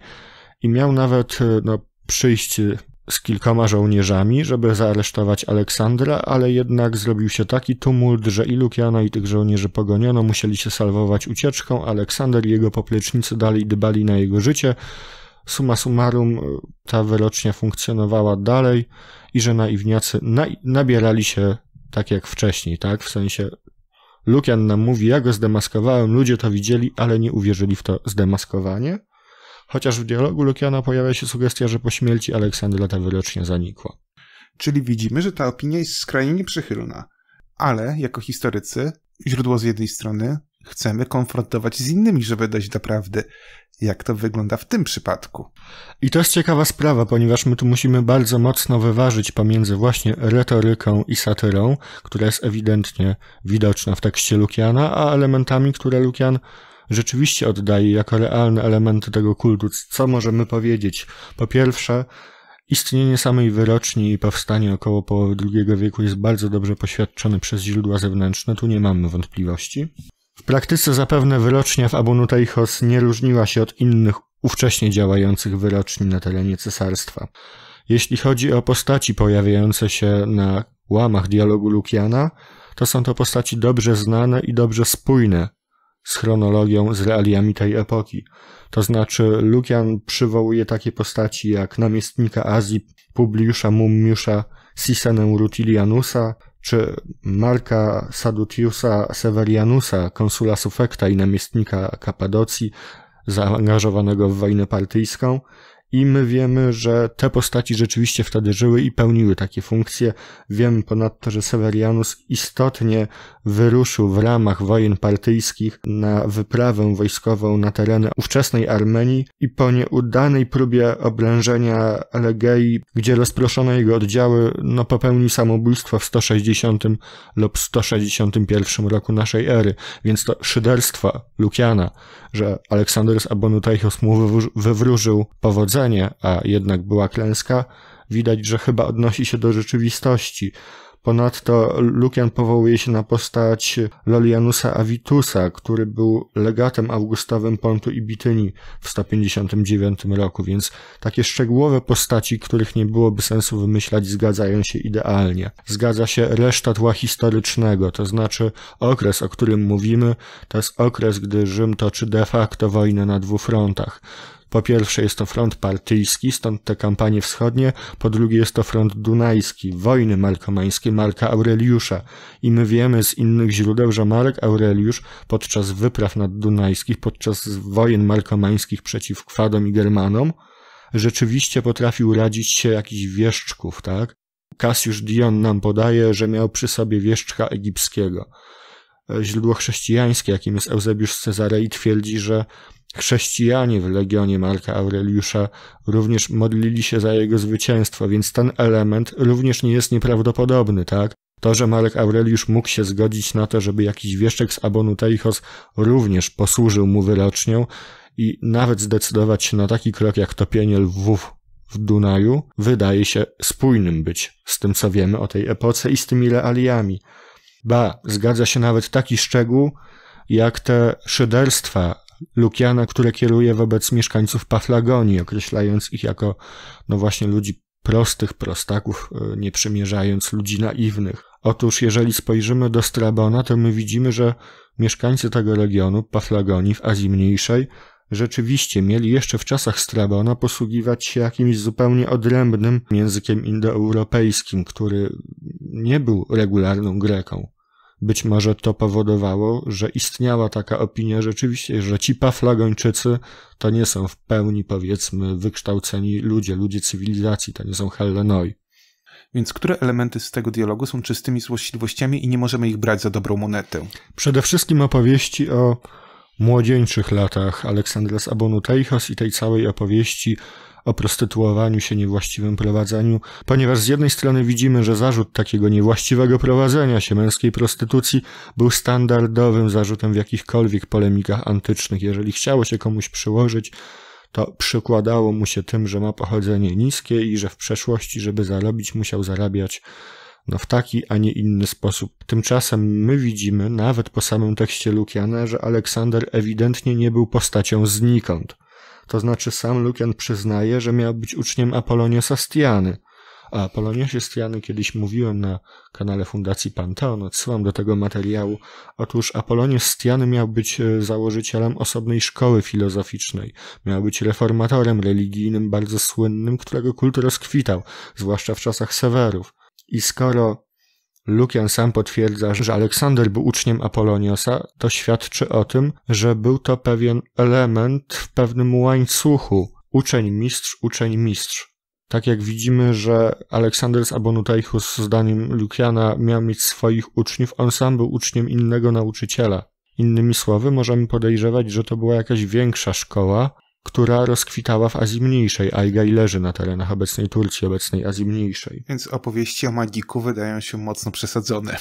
i miał nawet e, no, przyjść z kilkoma żołnierzami, żeby zaaresztować Aleksandra, ale jednak zrobił się taki tumult, że i Lukiana i tych żołnierzy pogoniono, musieli się salwować ucieczką, Aleksander i jego poplecznicy dalej dbali na jego życie. Suma summarum e, ta wyrocznia funkcjonowała dalej, i że naiwniacy na, nabierali się tak jak wcześniej, tak? W sensie Lukian nam mówi, ja go zdemaskowałem, ludzie to widzieli, ale nie uwierzyli w to zdemaskowanie. Chociaż w dialogu Lukiana pojawia się sugestia, że po śmierci Aleksandra ta wyrocznie zanikła. Czyli widzimy, że ta opinia jest skrajnie nieprzychylna. Ale jako historycy, źródło z jednej strony, chcemy konfrontować z innymi, żeby dojść do prawdy jak to wygląda w tym przypadku. I to jest ciekawa sprawa, ponieważ my tu musimy bardzo mocno wyważyć pomiędzy właśnie retoryką i satyrą, która jest ewidentnie widoczna w tekście Lukiana, a elementami, które Lukian rzeczywiście oddaje jako realne elementy tego kultu. Co możemy powiedzieć? Po pierwsze, Istnienie samej wyroczni i powstanie około połowy II wieku jest bardzo dobrze poświadczone przez źródła zewnętrzne, tu nie mamy wątpliwości. W praktyce zapewne wyrocznia w Abunuteichos nie różniła się od innych ówcześnie działających wyroczni na terenie cesarstwa. Jeśli chodzi o postaci pojawiające się na łamach dialogu Lukiana, to są to postaci dobrze znane i dobrze spójne z chronologią, z realiami tej epoki. To znaczy, Lukian przywołuje takie postaci jak namiestnika Azji, Publiusza Mummiusza, Sisenę Rutilianusa, czy Marka Sadutiusa Severianusa, konsula Sufekta i namiestnika Kapadocji, zaangażowanego w wojnę partyjską, i my wiemy, że te postaci rzeczywiście wtedy żyły i pełniły takie funkcje. Wiemy ponadto, że Severianus istotnie wyruszył w ramach wojen partyjskich na wyprawę wojskową na tereny ówczesnej Armenii i po nieudanej próbie oblężenia Legei, gdzie rozproszone jego oddziały, no popełnił samobójstwo w 160 lub 161 roku naszej ery, więc to szyderstwo Lukiana, że Aleksander z Abonutaichos mu wywróżył powodzenie a jednak była klęska, widać, że chyba odnosi się do rzeczywistości. Ponadto Lukian powołuje się na postać Lolianusa Avitusa, który był legatem augustowym Pontu i Bityni w 159 roku, więc takie szczegółowe postaci, których nie byłoby sensu wymyślać, zgadzają się idealnie. Zgadza się reszta tła historycznego, to znaczy okres, o którym mówimy, to jest okres, gdy Rzym toczy de facto wojnę na dwóch frontach. Po pierwsze jest to front partyjski, stąd te kampanie wschodnie, po drugie jest to front dunajski, wojny markomańskie Marka Aureliusza i my wiemy z innych źródeł, że Marek Aureliusz podczas wypraw naddunajskich, podczas wojen markomańskich przeciw Kwadom i Germanom, rzeczywiście potrafił radzić się jakichś wieszczków, tak? Cassius Dion nam podaje, że miał przy sobie wieszczka egipskiego. E, źródło chrześcijańskie, jakim jest Eusebiusz Cezarei, twierdzi, że chrześcijanie w legionie Marka Aureliusza również modlili się za jego zwycięstwo, więc ten element również nie jest nieprawdopodobny, tak? To, że Marek Aureliusz mógł się zgodzić na to, żeby jakiś wieszczek z Abonu Teichos również posłużył mu wyrocznią i nawet zdecydować się na taki krok jak topienie lwów w Dunaju, wydaje się spójnym być z tym, co wiemy o tej epoce i z tymi realiami. Ba, zgadza się nawet taki szczegół, jak te szyderstwa Lukiana, które kieruje wobec mieszkańców Paflagonii, określając ich jako, no właśnie, ludzi prostych, prostaków, e, nie przymierzając ludzi naiwnych. Otóż, jeżeli spojrzymy do Strabona, to my widzimy, że mieszkańcy tego regionu, Paflagonii w Azji Mniejszej, rzeczywiście mieli jeszcze w czasach Strabona posługiwać się jakimś zupełnie odrębnym językiem indoeuropejskim, który nie był regularną Greką. Być może to powodowało, że istniała taka opinia rzeczywiście, że ci paflagończycy to nie są w pełni, powiedzmy, wykształceni ludzie, ludzie cywilizacji, to nie są Hellenoi. Więc które elementy z tego dialogu są czystymi złośliwościami i nie możemy ich brać za dobrą monetę? Przede wszystkim opowieści o młodzieńczych latach Aleksandra z Abonu Teichos i tej całej opowieści o prostytuowaniu się, niewłaściwym prowadzeniu, ponieważ z jednej strony widzimy, że zarzut takiego niewłaściwego prowadzenia się męskiej prostytucji był standardowym zarzutem w jakichkolwiek polemikach antycznych. Jeżeli chciało się komuś przyłożyć, to przykładało mu się tym, że ma pochodzenie niskie i że w przeszłości, żeby zarobić, musiał zarabiać no, w taki, a nie inny sposób. Tymczasem my widzimy, nawet po samym tekście Lukiana, że Aleksander ewidentnie nie był postacią znikąd. To znaczy sam Lukian przyznaje, że miał być uczniem Apoloniosa Stiany. A Apoloniosie Stiany kiedyś mówiłem na kanale Fundacji Panteon, odsyłam do tego materiału. Otóż Apolonius Stiany miał być e, założycielem osobnej szkoły filozoficznej. Miał być reformatorem religijnym bardzo słynnym, którego kult rozkwitał, zwłaszcza w czasach Sewerów. I skoro Lukian sam potwierdza, że Aleksander był uczniem Apoloniosa, to świadczy o tym, że był to pewien element w pewnym łańcuchu uczeń-mistrz, uczeń-mistrz. Tak jak widzimy, że Aleksander z Abonutaichus, zdaniem Lukiana, miał mieć swoich uczniów, on sam był uczniem innego nauczyciela. Innymi słowy, możemy podejrzewać, że to była jakaś większa szkoła, która rozkwitała w Azji Mniejszej, a Igai leży na terenach obecnej Turcji, obecnej Azji Mniejszej. Więc opowieści o magiku wydają się mocno przesadzone.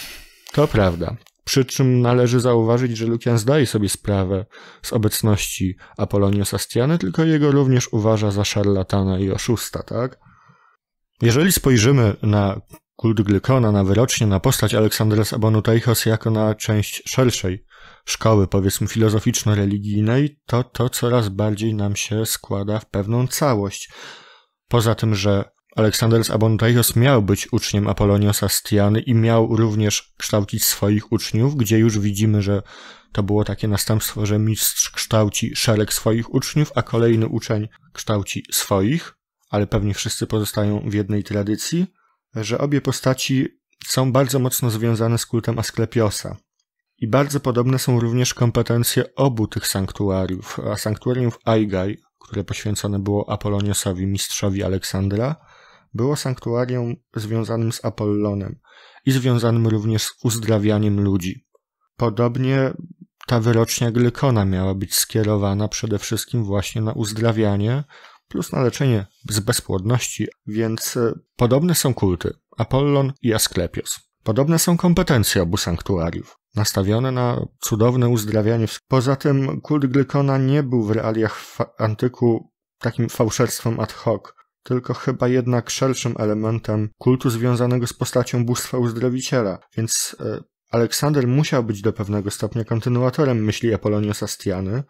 To prawda. Przy czym należy zauważyć, że Lukian zdaje sobie sprawę z obecności Apoloniosa Stiany, tylko jego również uważa za szarlatana i oszusta, tak? Jeżeli spojrzymy na kult Glykona, na wyrocznie, na postać Aleksandra Sabonutajhos jako na część szerszej szkoły, powiedzmy, filozoficzno-religijnej, to to coraz bardziej nam się składa w pewną całość. Poza tym, że Aleksander z Abonteios miał być uczniem Apoloniosa z i miał również kształcić swoich uczniów, gdzie już widzimy, że to było takie następstwo, że mistrz kształci szereg swoich uczniów, a kolejny uczeń kształci swoich, ale pewnie wszyscy pozostają w jednej tradycji, że obie postaci są bardzo mocno związane z kultem Asklepiosa. I bardzo podobne są również kompetencje obu tych sanktuariów, a sanktuarium w Aigai, które poświęcone było Apoloniosowi, mistrzowi Aleksandra, było sanktuarium związanym z Apollonem i związanym również z uzdrawianiem ludzi. Podobnie ta wyrocznia glykona miała być skierowana przede wszystkim właśnie na uzdrawianie plus na leczenie z bezpłodności, więc e, podobne są kulty Apollon i Asklepios. Podobne są kompetencje obu sanktuariów nastawione na cudowne uzdrawianie. Poza tym kult Glykona nie był w realiach antyku takim fałszerstwem ad hoc, tylko chyba jednak szerszym elementem kultu związanego z postacią bóstwa uzdrowiciela, więc e, Aleksander musiał być do pewnego stopnia kontynuatorem myśli Apoloniosa Stiany,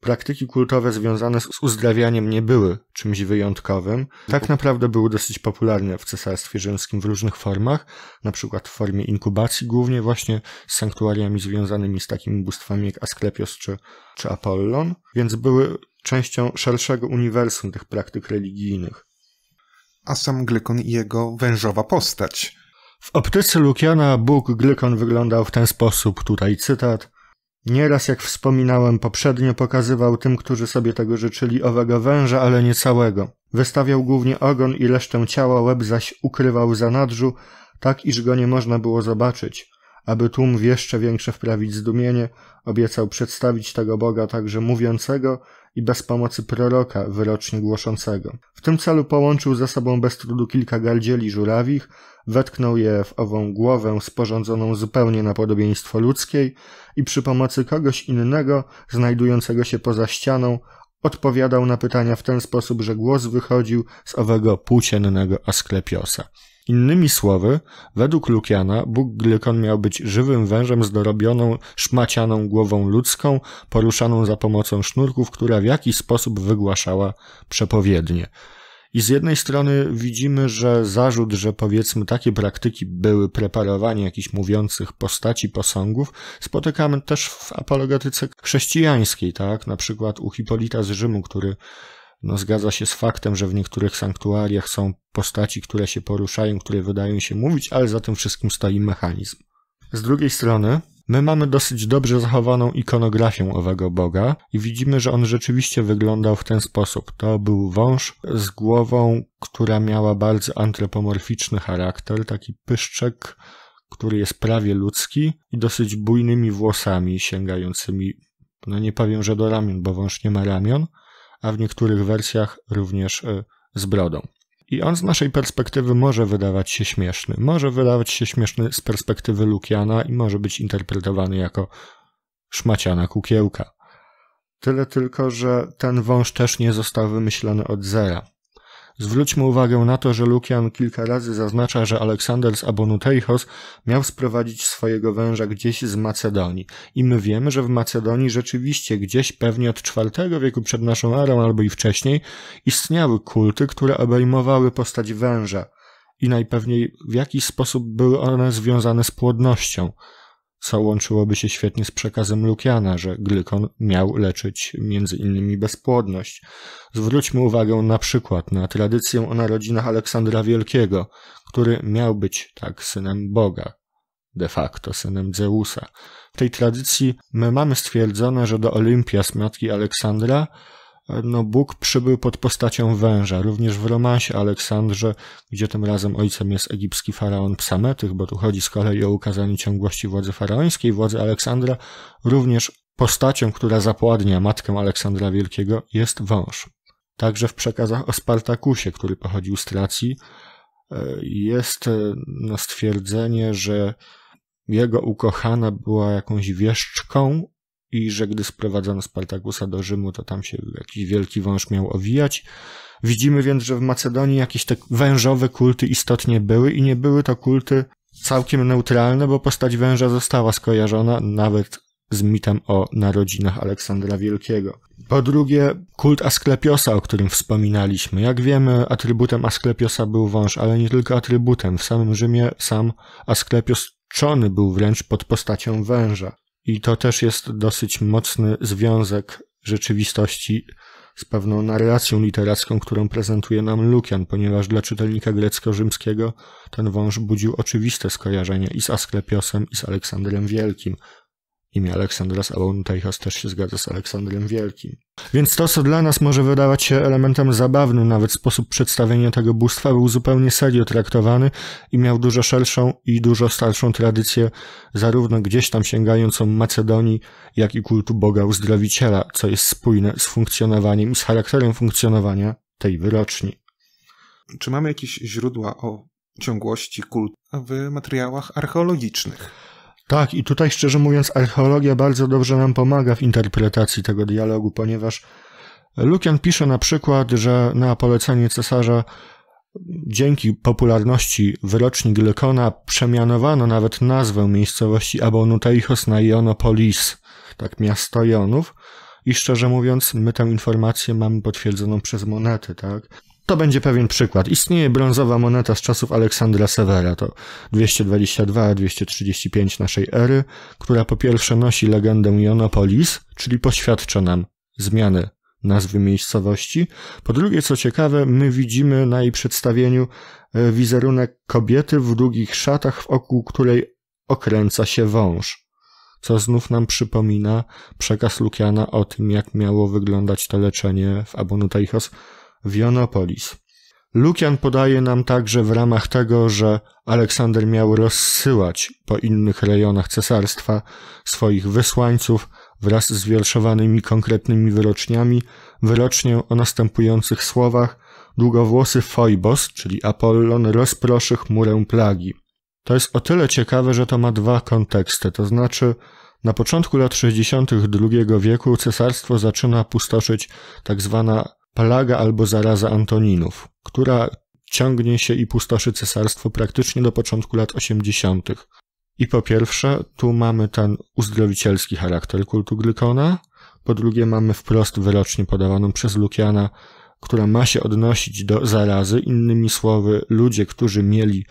Praktyki kultowe związane z uzdrawianiem nie były czymś wyjątkowym. Tak naprawdę były dosyć popularne w Cesarstwie Rzymskim w różnych formach, na przykład w formie inkubacji, głównie właśnie z sanktuariami związanymi z takimi bóstwami jak Asklepios czy, czy Apollon, więc były częścią szerszego uniwersum tych praktyk religijnych. A sam Glykon i jego wężowa postać. W optyce Lukiana Bóg Glykon wyglądał w ten sposób, tutaj cytat – Nieraz, jak wspominałem poprzednio, pokazywał tym, którzy sobie tego życzyli, owego węża, ale nie całego. Wystawiał głównie ogon i resztę ciała, łeb zaś ukrywał za nadrzu, tak iż go nie można było zobaczyć. Aby tłum w jeszcze większe wprawić zdumienie, obiecał przedstawić tego Boga także mówiącego i bez pomocy proroka wyrocznie głoszącego. W tym celu połączył ze sobą bez trudu kilka gardzieli żurawich, wetknął je w ową głowę sporządzoną zupełnie na podobieństwo ludzkiej i przy pomocy kogoś innego, znajdującego się poza ścianą, odpowiadał na pytania w ten sposób, że głos wychodził z owego płóciennego asklepiosa. Innymi słowy, według Lukiana, Bóg Glykon miał być żywym wężem z dorobioną, szmacianą głową ludzką, poruszaną za pomocą sznurków, która w jakiś sposób wygłaszała przepowiednie. I z jednej strony widzimy, że zarzut, że powiedzmy takie praktyki były preparowanie jakichś mówiących postaci posągów, spotykamy też w apologetyce chrześcijańskiej, tak? Na przykład u Hipolita z Rzymu, który no, zgadza się z faktem, że w niektórych sanktuariach są postaci, które się poruszają, które wydają się mówić, ale za tym wszystkim stoi mechanizm. Z drugiej strony, My mamy dosyć dobrze zachowaną ikonografię owego boga i widzimy, że on rzeczywiście wyglądał w ten sposób. To był wąż z głową, która miała bardzo antropomorficzny charakter, taki pyszczek, który jest prawie ludzki i dosyć bujnymi włosami sięgającymi, no nie powiem, że do ramion, bo wąż nie ma ramion, a w niektórych wersjach również e, z brodą. I on z naszej perspektywy może wydawać się śmieszny. Może wydawać się śmieszny z perspektywy Lukiana i może być interpretowany jako szmaciana kukiełka. Tyle tylko, że ten wąż też nie został wymyślony od zera. Zwróćmy uwagę na to, że Lukian kilka razy zaznacza, że Aleksander z Abonuteichos miał sprowadzić swojego węża gdzieś z Macedonii. I my wiemy, że w Macedonii rzeczywiście gdzieś pewnie od IV wieku przed naszą erą albo i wcześniej istniały kulty, które obejmowały postać węża. I najpewniej w jakiś sposób były one związane z płodnością co łączyłoby się świetnie z przekazem Lukiana, że glykon miał leczyć między innymi bezpłodność. Zwróćmy uwagę na przykład na tradycję o narodzinach Aleksandra Wielkiego, który miał być tak synem Boga, de facto synem Zeusa. W tej tradycji my mamy stwierdzone, że do Olimpias matki Aleksandra no Bóg przybył pod postacią węża, również w romansie Aleksandrze, gdzie tym razem ojcem jest egipski faraon Psametych, bo tu chodzi z kolei o ukazanie ciągłości władzy faraońskiej, władzy Aleksandra, również postacią, która zapładnia matkę Aleksandra Wielkiego jest wąż. Także w przekazach o Spartakusie, który pochodził z Tracji, e, jest e, no, stwierdzenie, że jego ukochana była jakąś wieszczką i że gdy sprowadzono Spartakusa do Rzymu, to tam się jakiś wielki wąż miał owijać. Widzimy więc, że w Macedonii jakieś te tak wężowe kulty istotnie były i nie były to kulty całkiem neutralne, bo postać węża została skojarzona nawet z mitem o narodzinach Aleksandra Wielkiego. Po drugie, kult Asklepiosa, o którym wspominaliśmy. Jak wiemy, atrybutem Asklepiosa był wąż, ale nie tylko atrybutem. W samym Rzymie sam Asklepios czony był wręcz pod postacią węża. I to też jest dosyć mocny związek rzeczywistości z pewną narracją literacką, którą prezentuje nam Lukian, ponieważ dla czytelnika grecko-rzymskiego ten wąż budził oczywiste skojarzenia i z Asklepiosem, i z Aleksandrem Wielkim, Imię Aleksandra z Aontaichos też się zgadza z Aleksandrem Wielkim. Więc to, co dla nas może wydawać się elementem zabawnym, nawet sposób przedstawienia tego bóstwa był zupełnie serio traktowany i miał dużo szerszą i dużo starszą tradycję, zarówno gdzieś tam sięgającą Macedonii, jak i kultu Boga Uzdrowiciela, co jest spójne z funkcjonowaniem i z charakterem funkcjonowania tej wyroczni. Czy mamy jakieś źródła o ciągłości kultu w materiałach archeologicznych? Tak, i tutaj szczerze mówiąc, archeologia bardzo dobrze nam pomaga w interpretacji tego dialogu, ponieważ Lukian pisze na przykład, że na polecenie cesarza dzięki popularności wyrocznik Lykona przemianowano nawet nazwę miejscowości Abonuteichos na Ionopolis, tak miasto Jonów. I szczerze mówiąc, my tę informację mamy potwierdzoną przez monety, tak? To będzie pewien przykład. Istnieje brązowa moneta z czasów Aleksandra Severa, to 222-235 naszej ery, która po pierwsze nosi legendę Ionopolis, czyli poświadcza nam zmianę nazwy miejscowości. Po drugie, co ciekawe, my widzimy na jej przedstawieniu e, wizerunek kobiety w długich szatach, wokół której okręca się wąż co znów nam przypomina przekaz Lukiana o tym, jak miało wyglądać to leczenie w Abonu Wionopolis. Lukian podaje nam także w ramach tego, że Aleksander miał rozsyłać po innych rejonach cesarstwa swoich wysłańców wraz z wierszowanymi konkretnymi wyroczniami, wyrocznię o następujących słowach długowłosy Foibos, czyli Apollon, rozproszy chmurę plagi. To jest o tyle ciekawe, że to ma dwa konteksty, to znaczy na początku lat 60. II wieku cesarstwo zaczyna pustoszyć tak zwana plaga albo zaraza Antoninów, która ciągnie się i pustoszy cesarstwo praktycznie do początku lat 80. I po pierwsze, tu mamy ten uzdrowicielski charakter kultu Glykona, po drugie mamy wprost wyrocznie podawaną przez Lukiana, która ma się odnosić do zarazy, innymi słowy, ludzie, którzy mieli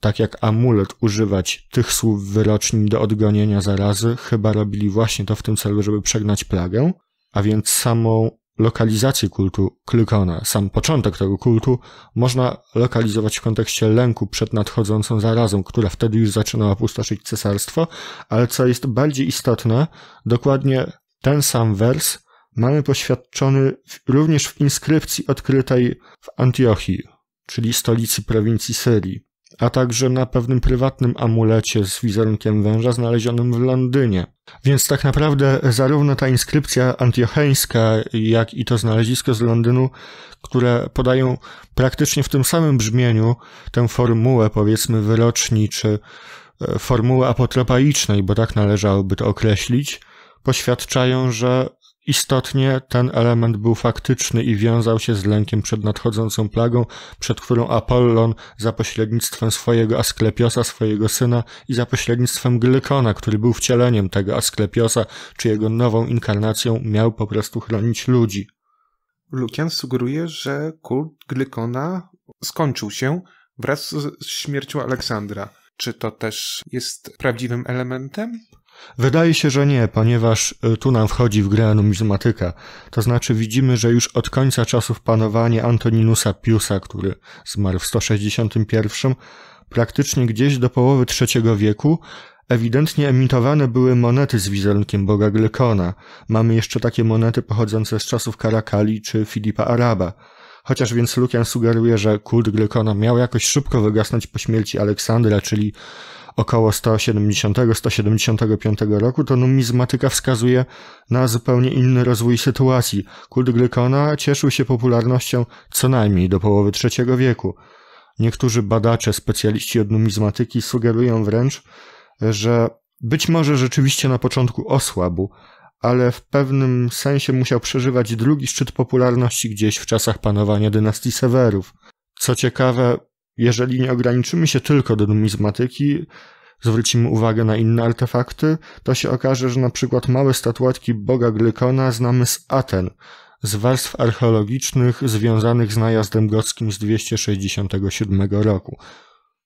tak jak amulet używać tych słów wyroczni do odgonienia zarazy, chyba robili właśnie to w tym celu, żeby przegnać plagę, a więc samą lokalizacji kultu glykona, sam początek tego kultu, można lokalizować w kontekście lęku przed nadchodzącą zarazą, która wtedy już zaczynała pustoszyć cesarstwo, ale co jest bardziej istotne, dokładnie ten sam wers mamy poświadczony również w inskrypcji odkrytej w Antiochii, czyli stolicy prowincji Syrii a także na pewnym prywatnym amulecie z wizerunkiem węża znalezionym w Londynie. Więc tak naprawdę zarówno ta inskrypcja antiocheńska, jak i to znalezisko z Londynu, które podają praktycznie w tym samym brzmieniu tę formułę, powiedzmy, wyroczni czy e, formułę apotropaicznej, bo tak należałoby to określić, poświadczają, że Istotnie ten element był faktyczny i wiązał się z lękiem przed nadchodzącą plagą, przed którą Apollon za pośrednictwem swojego Asklepiosa, swojego syna i za pośrednictwem Glykona, który był wcieleniem tego Asklepiosa, czy jego nową inkarnacją, miał po prostu chronić ludzi. Lukian sugeruje, że kult Glykona skończył się wraz z śmiercią Aleksandra. Czy to też jest prawdziwym elementem? Wydaje się, że nie, ponieważ y, tu nam wchodzi w grę numizmatyka. To znaczy widzimy, że już od końca czasów panowania Antoninusa Piusa, który zmarł w 161, praktycznie gdzieś do połowy III wieku, ewidentnie emitowane były monety z wizerunkiem boga Glykona. Mamy jeszcze takie monety pochodzące z czasów Karakali czy Filipa Araba. Chociaż więc Lukian sugeruje, że kult Glykona miał jakoś szybko wygasnąć po śmierci Aleksandra, czyli około 170-175 roku, to numizmatyka wskazuje na zupełnie inny rozwój sytuacji. Kult glykona cieszył się popularnością co najmniej do połowy III wieku. Niektórzy badacze, specjaliści od numizmatyki sugerują wręcz, że być może rzeczywiście na początku osłabł, ale w pewnym sensie musiał przeżywać drugi szczyt popularności gdzieś w czasach panowania dynastii Sewerów. Co ciekawe, jeżeli nie ograniczymy się tylko do numizmatyki, zwrócimy uwagę na inne artefakty, to się okaże, że na przykład małe statuetki boga Glykona znamy z Aten, z warstw archeologicznych związanych z najazdem gorskim z 267 roku.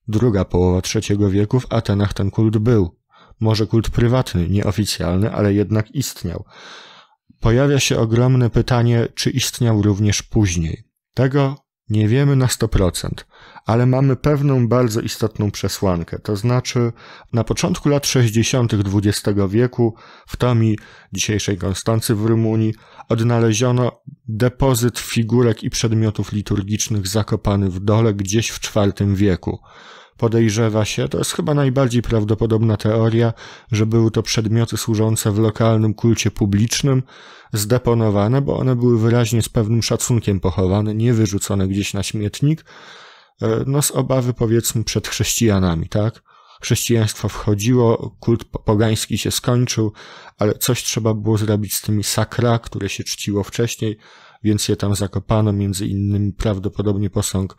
Druga połowa III wieku w Atenach ten kult był. Może kult prywatny, nieoficjalny, ale jednak istniał. Pojawia się ogromne pytanie, czy istniał również później. Tego nie wiemy na 100% ale mamy pewną bardzo istotną przesłankę. To znaczy, na początku lat 60. XX wieku w Tomi, dzisiejszej Konstancy w Rumunii, odnaleziono depozyt figurek i przedmiotów liturgicznych zakopany w dole gdzieś w IV wieku podejrzewa się, to jest chyba najbardziej prawdopodobna teoria, że były to przedmioty służące w lokalnym kulcie publicznym, zdeponowane, bo one były wyraźnie z pewnym szacunkiem pochowane, nie wyrzucone gdzieś na śmietnik, E, no z obawy powiedzmy przed chrześcijanami, tak? Chrześcijaństwo wchodziło, kult pogański się skończył, ale coś trzeba było zrobić z tymi sakra, które się czciło wcześniej, więc je tam zakopano, między innymi prawdopodobnie posąg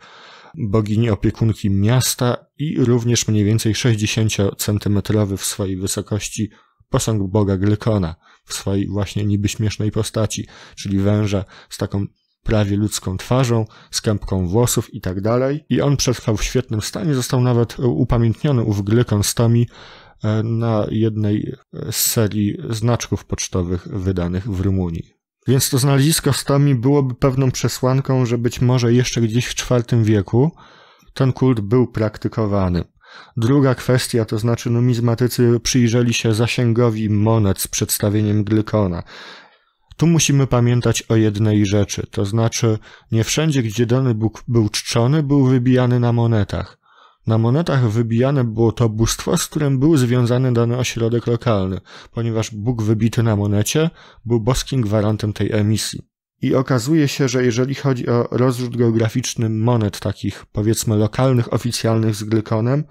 bogini opiekunki miasta i również mniej więcej 60-centymetrowy w swojej wysokości posąg boga Glykona w swojej właśnie niby śmiesznej postaci, czyli węża z taką prawie ludzką twarzą, skępką włosów i tak dalej. I on przetrwał w świetnym stanie, został nawet e, upamiętniony ów Glykon Stomi e, na jednej e, z serii znaczków pocztowych wydanych w Rumunii. Więc to znalezisko Stomi byłoby pewną przesłanką, że być może jeszcze gdzieś w IV wieku ten kult był praktykowany. Druga kwestia, to znaczy numizmatycy przyjrzeli się zasięgowi monet z przedstawieniem glykona tu musimy pamiętać o jednej rzeczy, to znaczy nie wszędzie, gdzie dany Bóg był czczony, był wybijany na monetach. Na monetach wybijane było to bóstwo, z którym był związany dany ośrodek lokalny, ponieważ Bóg wybity na monecie był boskim gwarantem tej emisji. I okazuje się, że jeżeli chodzi o rozrzut geograficzny monet takich, powiedzmy, lokalnych, oficjalnych z glykonem,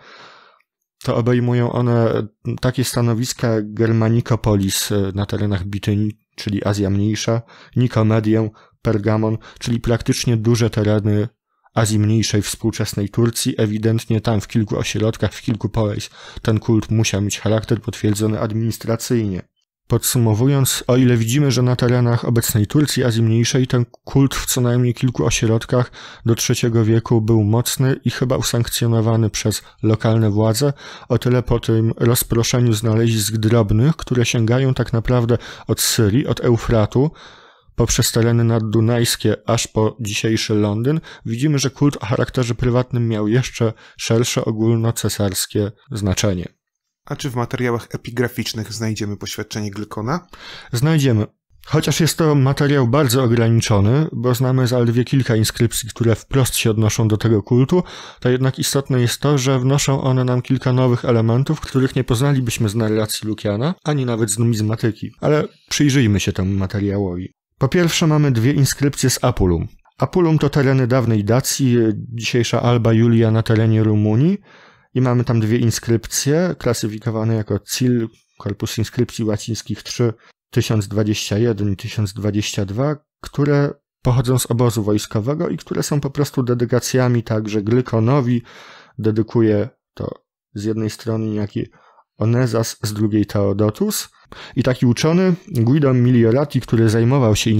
to obejmują one takie stanowiska Germanicopolis e, na terenach Bityni czyli Azja Mniejsza, Nikomedię, Pergamon, czyli praktycznie duże tereny Azji Mniejszej współczesnej Turcji, ewidentnie tam w kilku ośrodkach, w kilku polis ten kult musiał mieć charakter potwierdzony administracyjnie. Podsumowując, o ile widzimy, że na terenach obecnej Turcji, Azji Mniejszej, ten kult w co najmniej kilku ośrodkach do III wieku był mocny i chyba usankcjonowany przez lokalne władze, o tyle po tym rozproszeniu znalezisk drobnych, które sięgają tak naprawdę od Syrii, od Eufratu, poprzez tereny naddunajskie aż po dzisiejszy Londyn, widzimy, że kult o charakterze prywatnym miał jeszcze szersze ogólnocesarskie znaczenie. A czy w materiałach epigraficznych znajdziemy poświadczenie Glykona? Znajdziemy. Chociaż jest to materiał bardzo ograniczony, bo znamy zaledwie kilka inskrypcji, które wprost się odnoszą do tego kultu, to jednak istotne jest to, że wnoszą one nam kilka nowych elementów, których nie poznalibyśmy z narracji Lukiana, ani nawet z numizmatyki. Ale przyjrzyjmy się temu materiałowi. Po pierwsze mamy dwie inskrypcje z Apulum. Apulum to tereny dawnej Dacji, dzisiejsza Alba Julia na terenie Rumunii, i mamy tam dwie inskrypcje klasyfikowane jako CIL, korpus inskrypcji łacińskich 3, 1021 i 1022, które pochodzą z obozu wojskowego i które są po prostu dedykacjami także Glykonowi. Dedykuje to z jednej strony jaki Onezas, z drugiej Teodotus. I taki uczony, Guido Migliorati, który zajmował się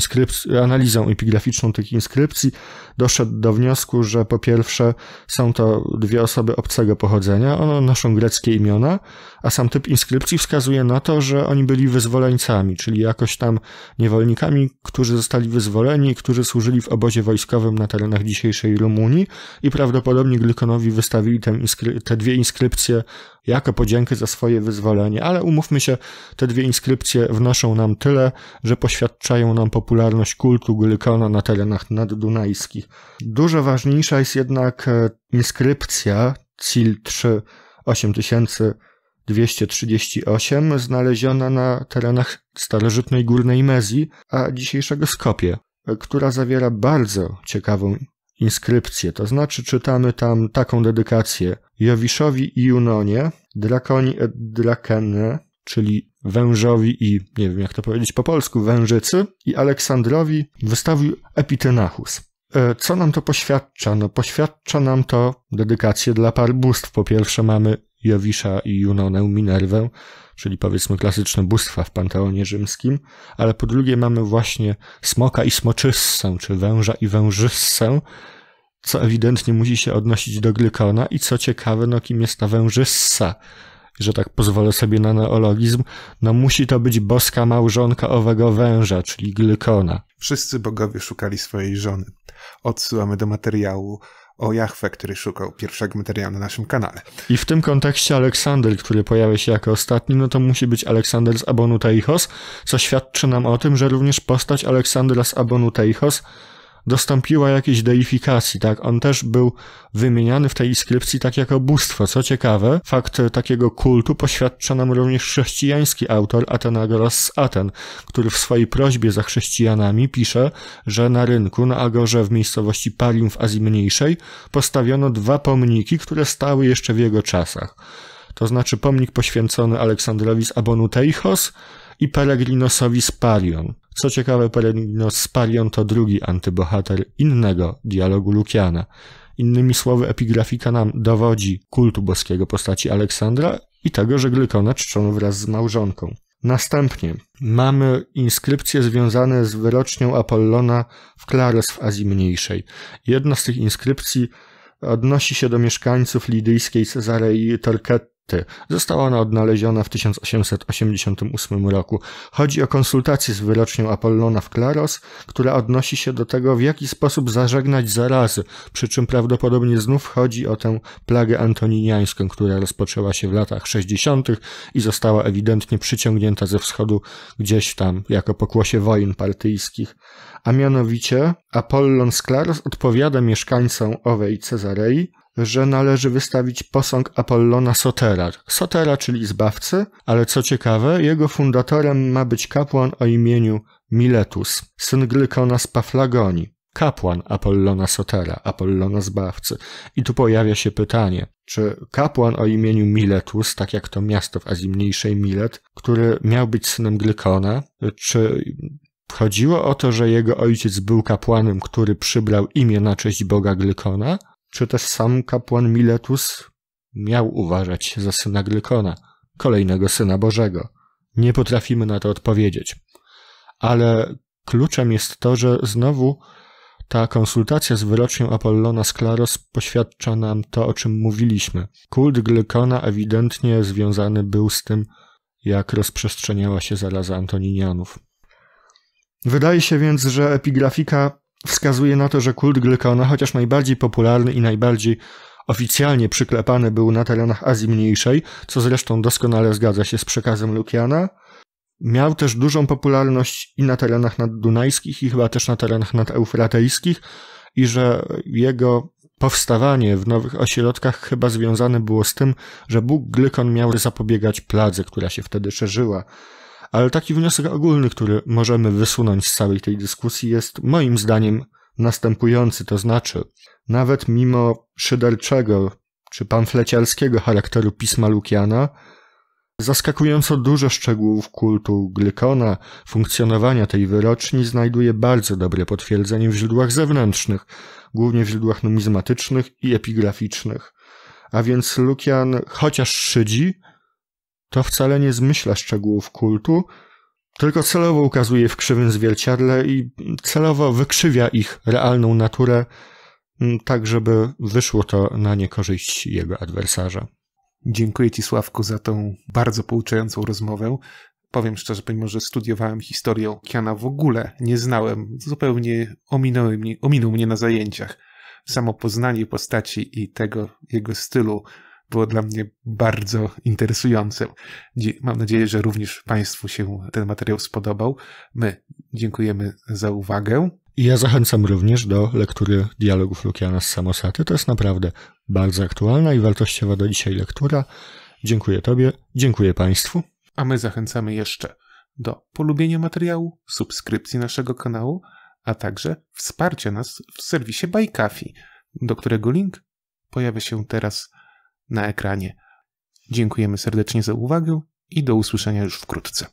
analizą epigraficzną tych inskrypcji, doszedł do wniosku, że po pierwsze są to dwie osoby obcego pochodzenia, one noszą greckie imiona, a sam typ inskrypcji wskazuje na to, że oni byli wyzwoleńcami, czyli jakoś tam niewolnikami, którzy zostali wyzwoleni, którzy służyli w obozie wojskowym na terenach dzisiejszej Rumunii i prawdopodobnie Glykonowi wystawili te, te dwie inskrypcje jako podziękę za swoje wyzwolenie, ale umówmy się, te dwie Obydwie inskrypcje wnoszą nam tyle, że poświadczają nam popularność kultu Glykona na terenach naddunajskich. Dużo ważniejsza jest jednak e, inskrypcja CIL 3 8238 znaleziona na terenach starożytnej Górnej Mezji, a dzisiejszego Skopie, e, która zawiera bardzo ciekawą inskrypcję, to znaczy czytamy tam taką dedykację Jowiszowi i Junonie, Drakoni et Drakenne, czyli wężowi i, nie wiem jak to powiedzieć po polsku, wężycy i Aleksandrowi wystawił Epitenachus. E, co nam to poświadcza? No poświadcza nam to dedykację dla par bóstw. Po pierwsze mamy Jowisza i Junonę Minerwę, czyli powiedzmy klasyczne bóstwa w panteonie rzymskim, ale po drugie mamy właśnie smoka i smoczyssę, czy węża i wężyssę, co ewidentnie musi się odnosić do Glykona i co ciekawe, no kim jest ta wężyssa? że tak pozwolę sobie na neologizm, no musi to być boska małżonka owego węża, czyli Glykona. Wszyscy bogowie szukali swojej żony. Odsyłamy do materiału o Jachwę, który szukał pierwszego materiału na naszym kanale. I w tym kontekście Aleksander, który pojawia się jako ostatni, no to musi być Aleksander z Abonu Teichos, co świadczy nam o tym, że również postać Aleksandra z Abonu Teichos dostąpiła jakiejś deifikacji, tak? On też był wymieniany w tej inskrypcji tak jako bóstwo. Co ciekawe, fakt takiego kultu poświadcza nam również chrześcijański autor Atenagoras z Aten, który w swojej prośbie za chrześcijanami pisze, że na rynku na Agorze w miejscowości Parium w Azji Mniejszej postawiono dwa pomniki, które stały jeszcze w jego czasach. To znaczy pomnik poświęcony Aleksandrowi z Abonu Teichos, i Peregrinosowi Sparion. Co ciekawe, Peregrinos Sparion to drugi antybohater innego dialogu Lukiana. Innymi słowy, epigrafika nam dowodzi kultu boskiego postaci Aleksandra i tego, że Glykona czczą wraz z małżonką. Następnie mamy inskrypcje związane z wyrocznią Apollona w Klares w Azji Mniejszej. Jedna z tych inskrypcji odnosi się do mieszkańców lidyjskiej Cezarei Torquet Została ona odnaleziona w 1888 roku. Chodzi o konsultację z wyrocznią Apollona w Klaros, która odnosi się do tego, w jaki sposób zażegnać zarazy, przy czym prawdopodobnie znów chodzi o tę plagę antoniniańską, która rozpoczęła się w latach 60. i została ewidentnie przyciągnięta ze wschodu gdzieś tam, jako pokłosie wojen partyjskich. A mianowicie Apollon z Klaros odpowiada mieszkańcom owej Cezarei, że należy wystawić posąg Apollona Sotera. Sotera, czyli zbawcy, ale co ciekawe, jego fundatorem ma być kapłan o imieniu Miletus, syn Glykona z Paflagonii kapłan Apollona Sotera, Apollona Zbawcy. I tu pojawia się pytanie, czy kapłan o imieniu Miletus, tak jak to miasto w Azji Mniejszej Milet, który miał być synem Glykona, czy chodziło o to, że jego ojciec był kapłanem, który przybrał imię na cześć boga Glykona, czy też sam kapłan Miletus miał uważać się za syna Glykona, kolejnego syna Bożego. Nie potrafimy na to odpowiedzieć. Ale kluczem jest to, że znowu ta konsultacja z wyrocznią Apollona z Klaros poświadcza nam to, o czym mówiliśmy. Kult Glykona ewidentnie związany był z tym, jak rozprzestrzeniała się zaraza Antoninianów. Wydaje się więc, że epigrafika wskazuje na to, że kult Glykona, chociaż najbardziej popularny i najbardziej oficjalnie przyklepany był na terenach Azji Mniejszej, co zresztą doskonale zgadza się z przekazem Lukiana, Miał też dużą popularność i na terenach naddunajskich, i chyba też na terenach nadeufratejskich, i że jego powstawanie w nowych ośrodkach chyba związane było z tym, że Bóg Glykon miał zapobiegać pladze, która się wtedy szerzyła ale taki wniosek ogólny, który możemy wysunąć z całej tej dyskusji, jest moim zdaniem następujący: to znaczy, nawet mimo szyderczego czy pamfleciarskiego charakteru pisma Lukiana, zaskakująco dużo szczegółów kultu glykona, funkcjonowania tej wyroczni znajduje bardzo dobre potwierdzenie w źródłach zewnętrznych, głównie w źródłach numizmatycznych i epigraficznych. A więc Lukian, chociaż szydzi, to wcale nie zmyśla szczegółów kultu, tylko celowo ukazuje w krzywym zwierciadle i celowo wykrzywia ich realną naturę, mm, tak żeby wyszło to na niekorzyść jego adwersarza. Dziękuję Ci, Sławku, za tą bardzo pouczającą rozmowę. Powiem szczerze, pomimo że studiowałem historię Kiana, w ogóle nie znałem, zupełnie ominął mnie, ominął mnie na zajęciach. Samo poznanie postaci i tego jego stylu było dla mnie bardzo interesujące. Mam nadzieję, że również Państwu się ten materiał spodobał. My dziękujemy za uwagę. Ja zachęcam również do lektury dialogów Lukiana z Samosaty. To jest naprawdę bardzo aktualna i wartościowa do dzisiaj lektura. Dziękuję Tobie, dziękuję Państwu. A my zachęcamy jeszcze do polubienia materiału, subskrypcji naszego kanału, a także wsparcia nas w serwisie Bajkafi, do którego link pojawia się teraz na ekranie. Dziękujemy serdecznie za uwagę i do usłyszenia już wkrótce.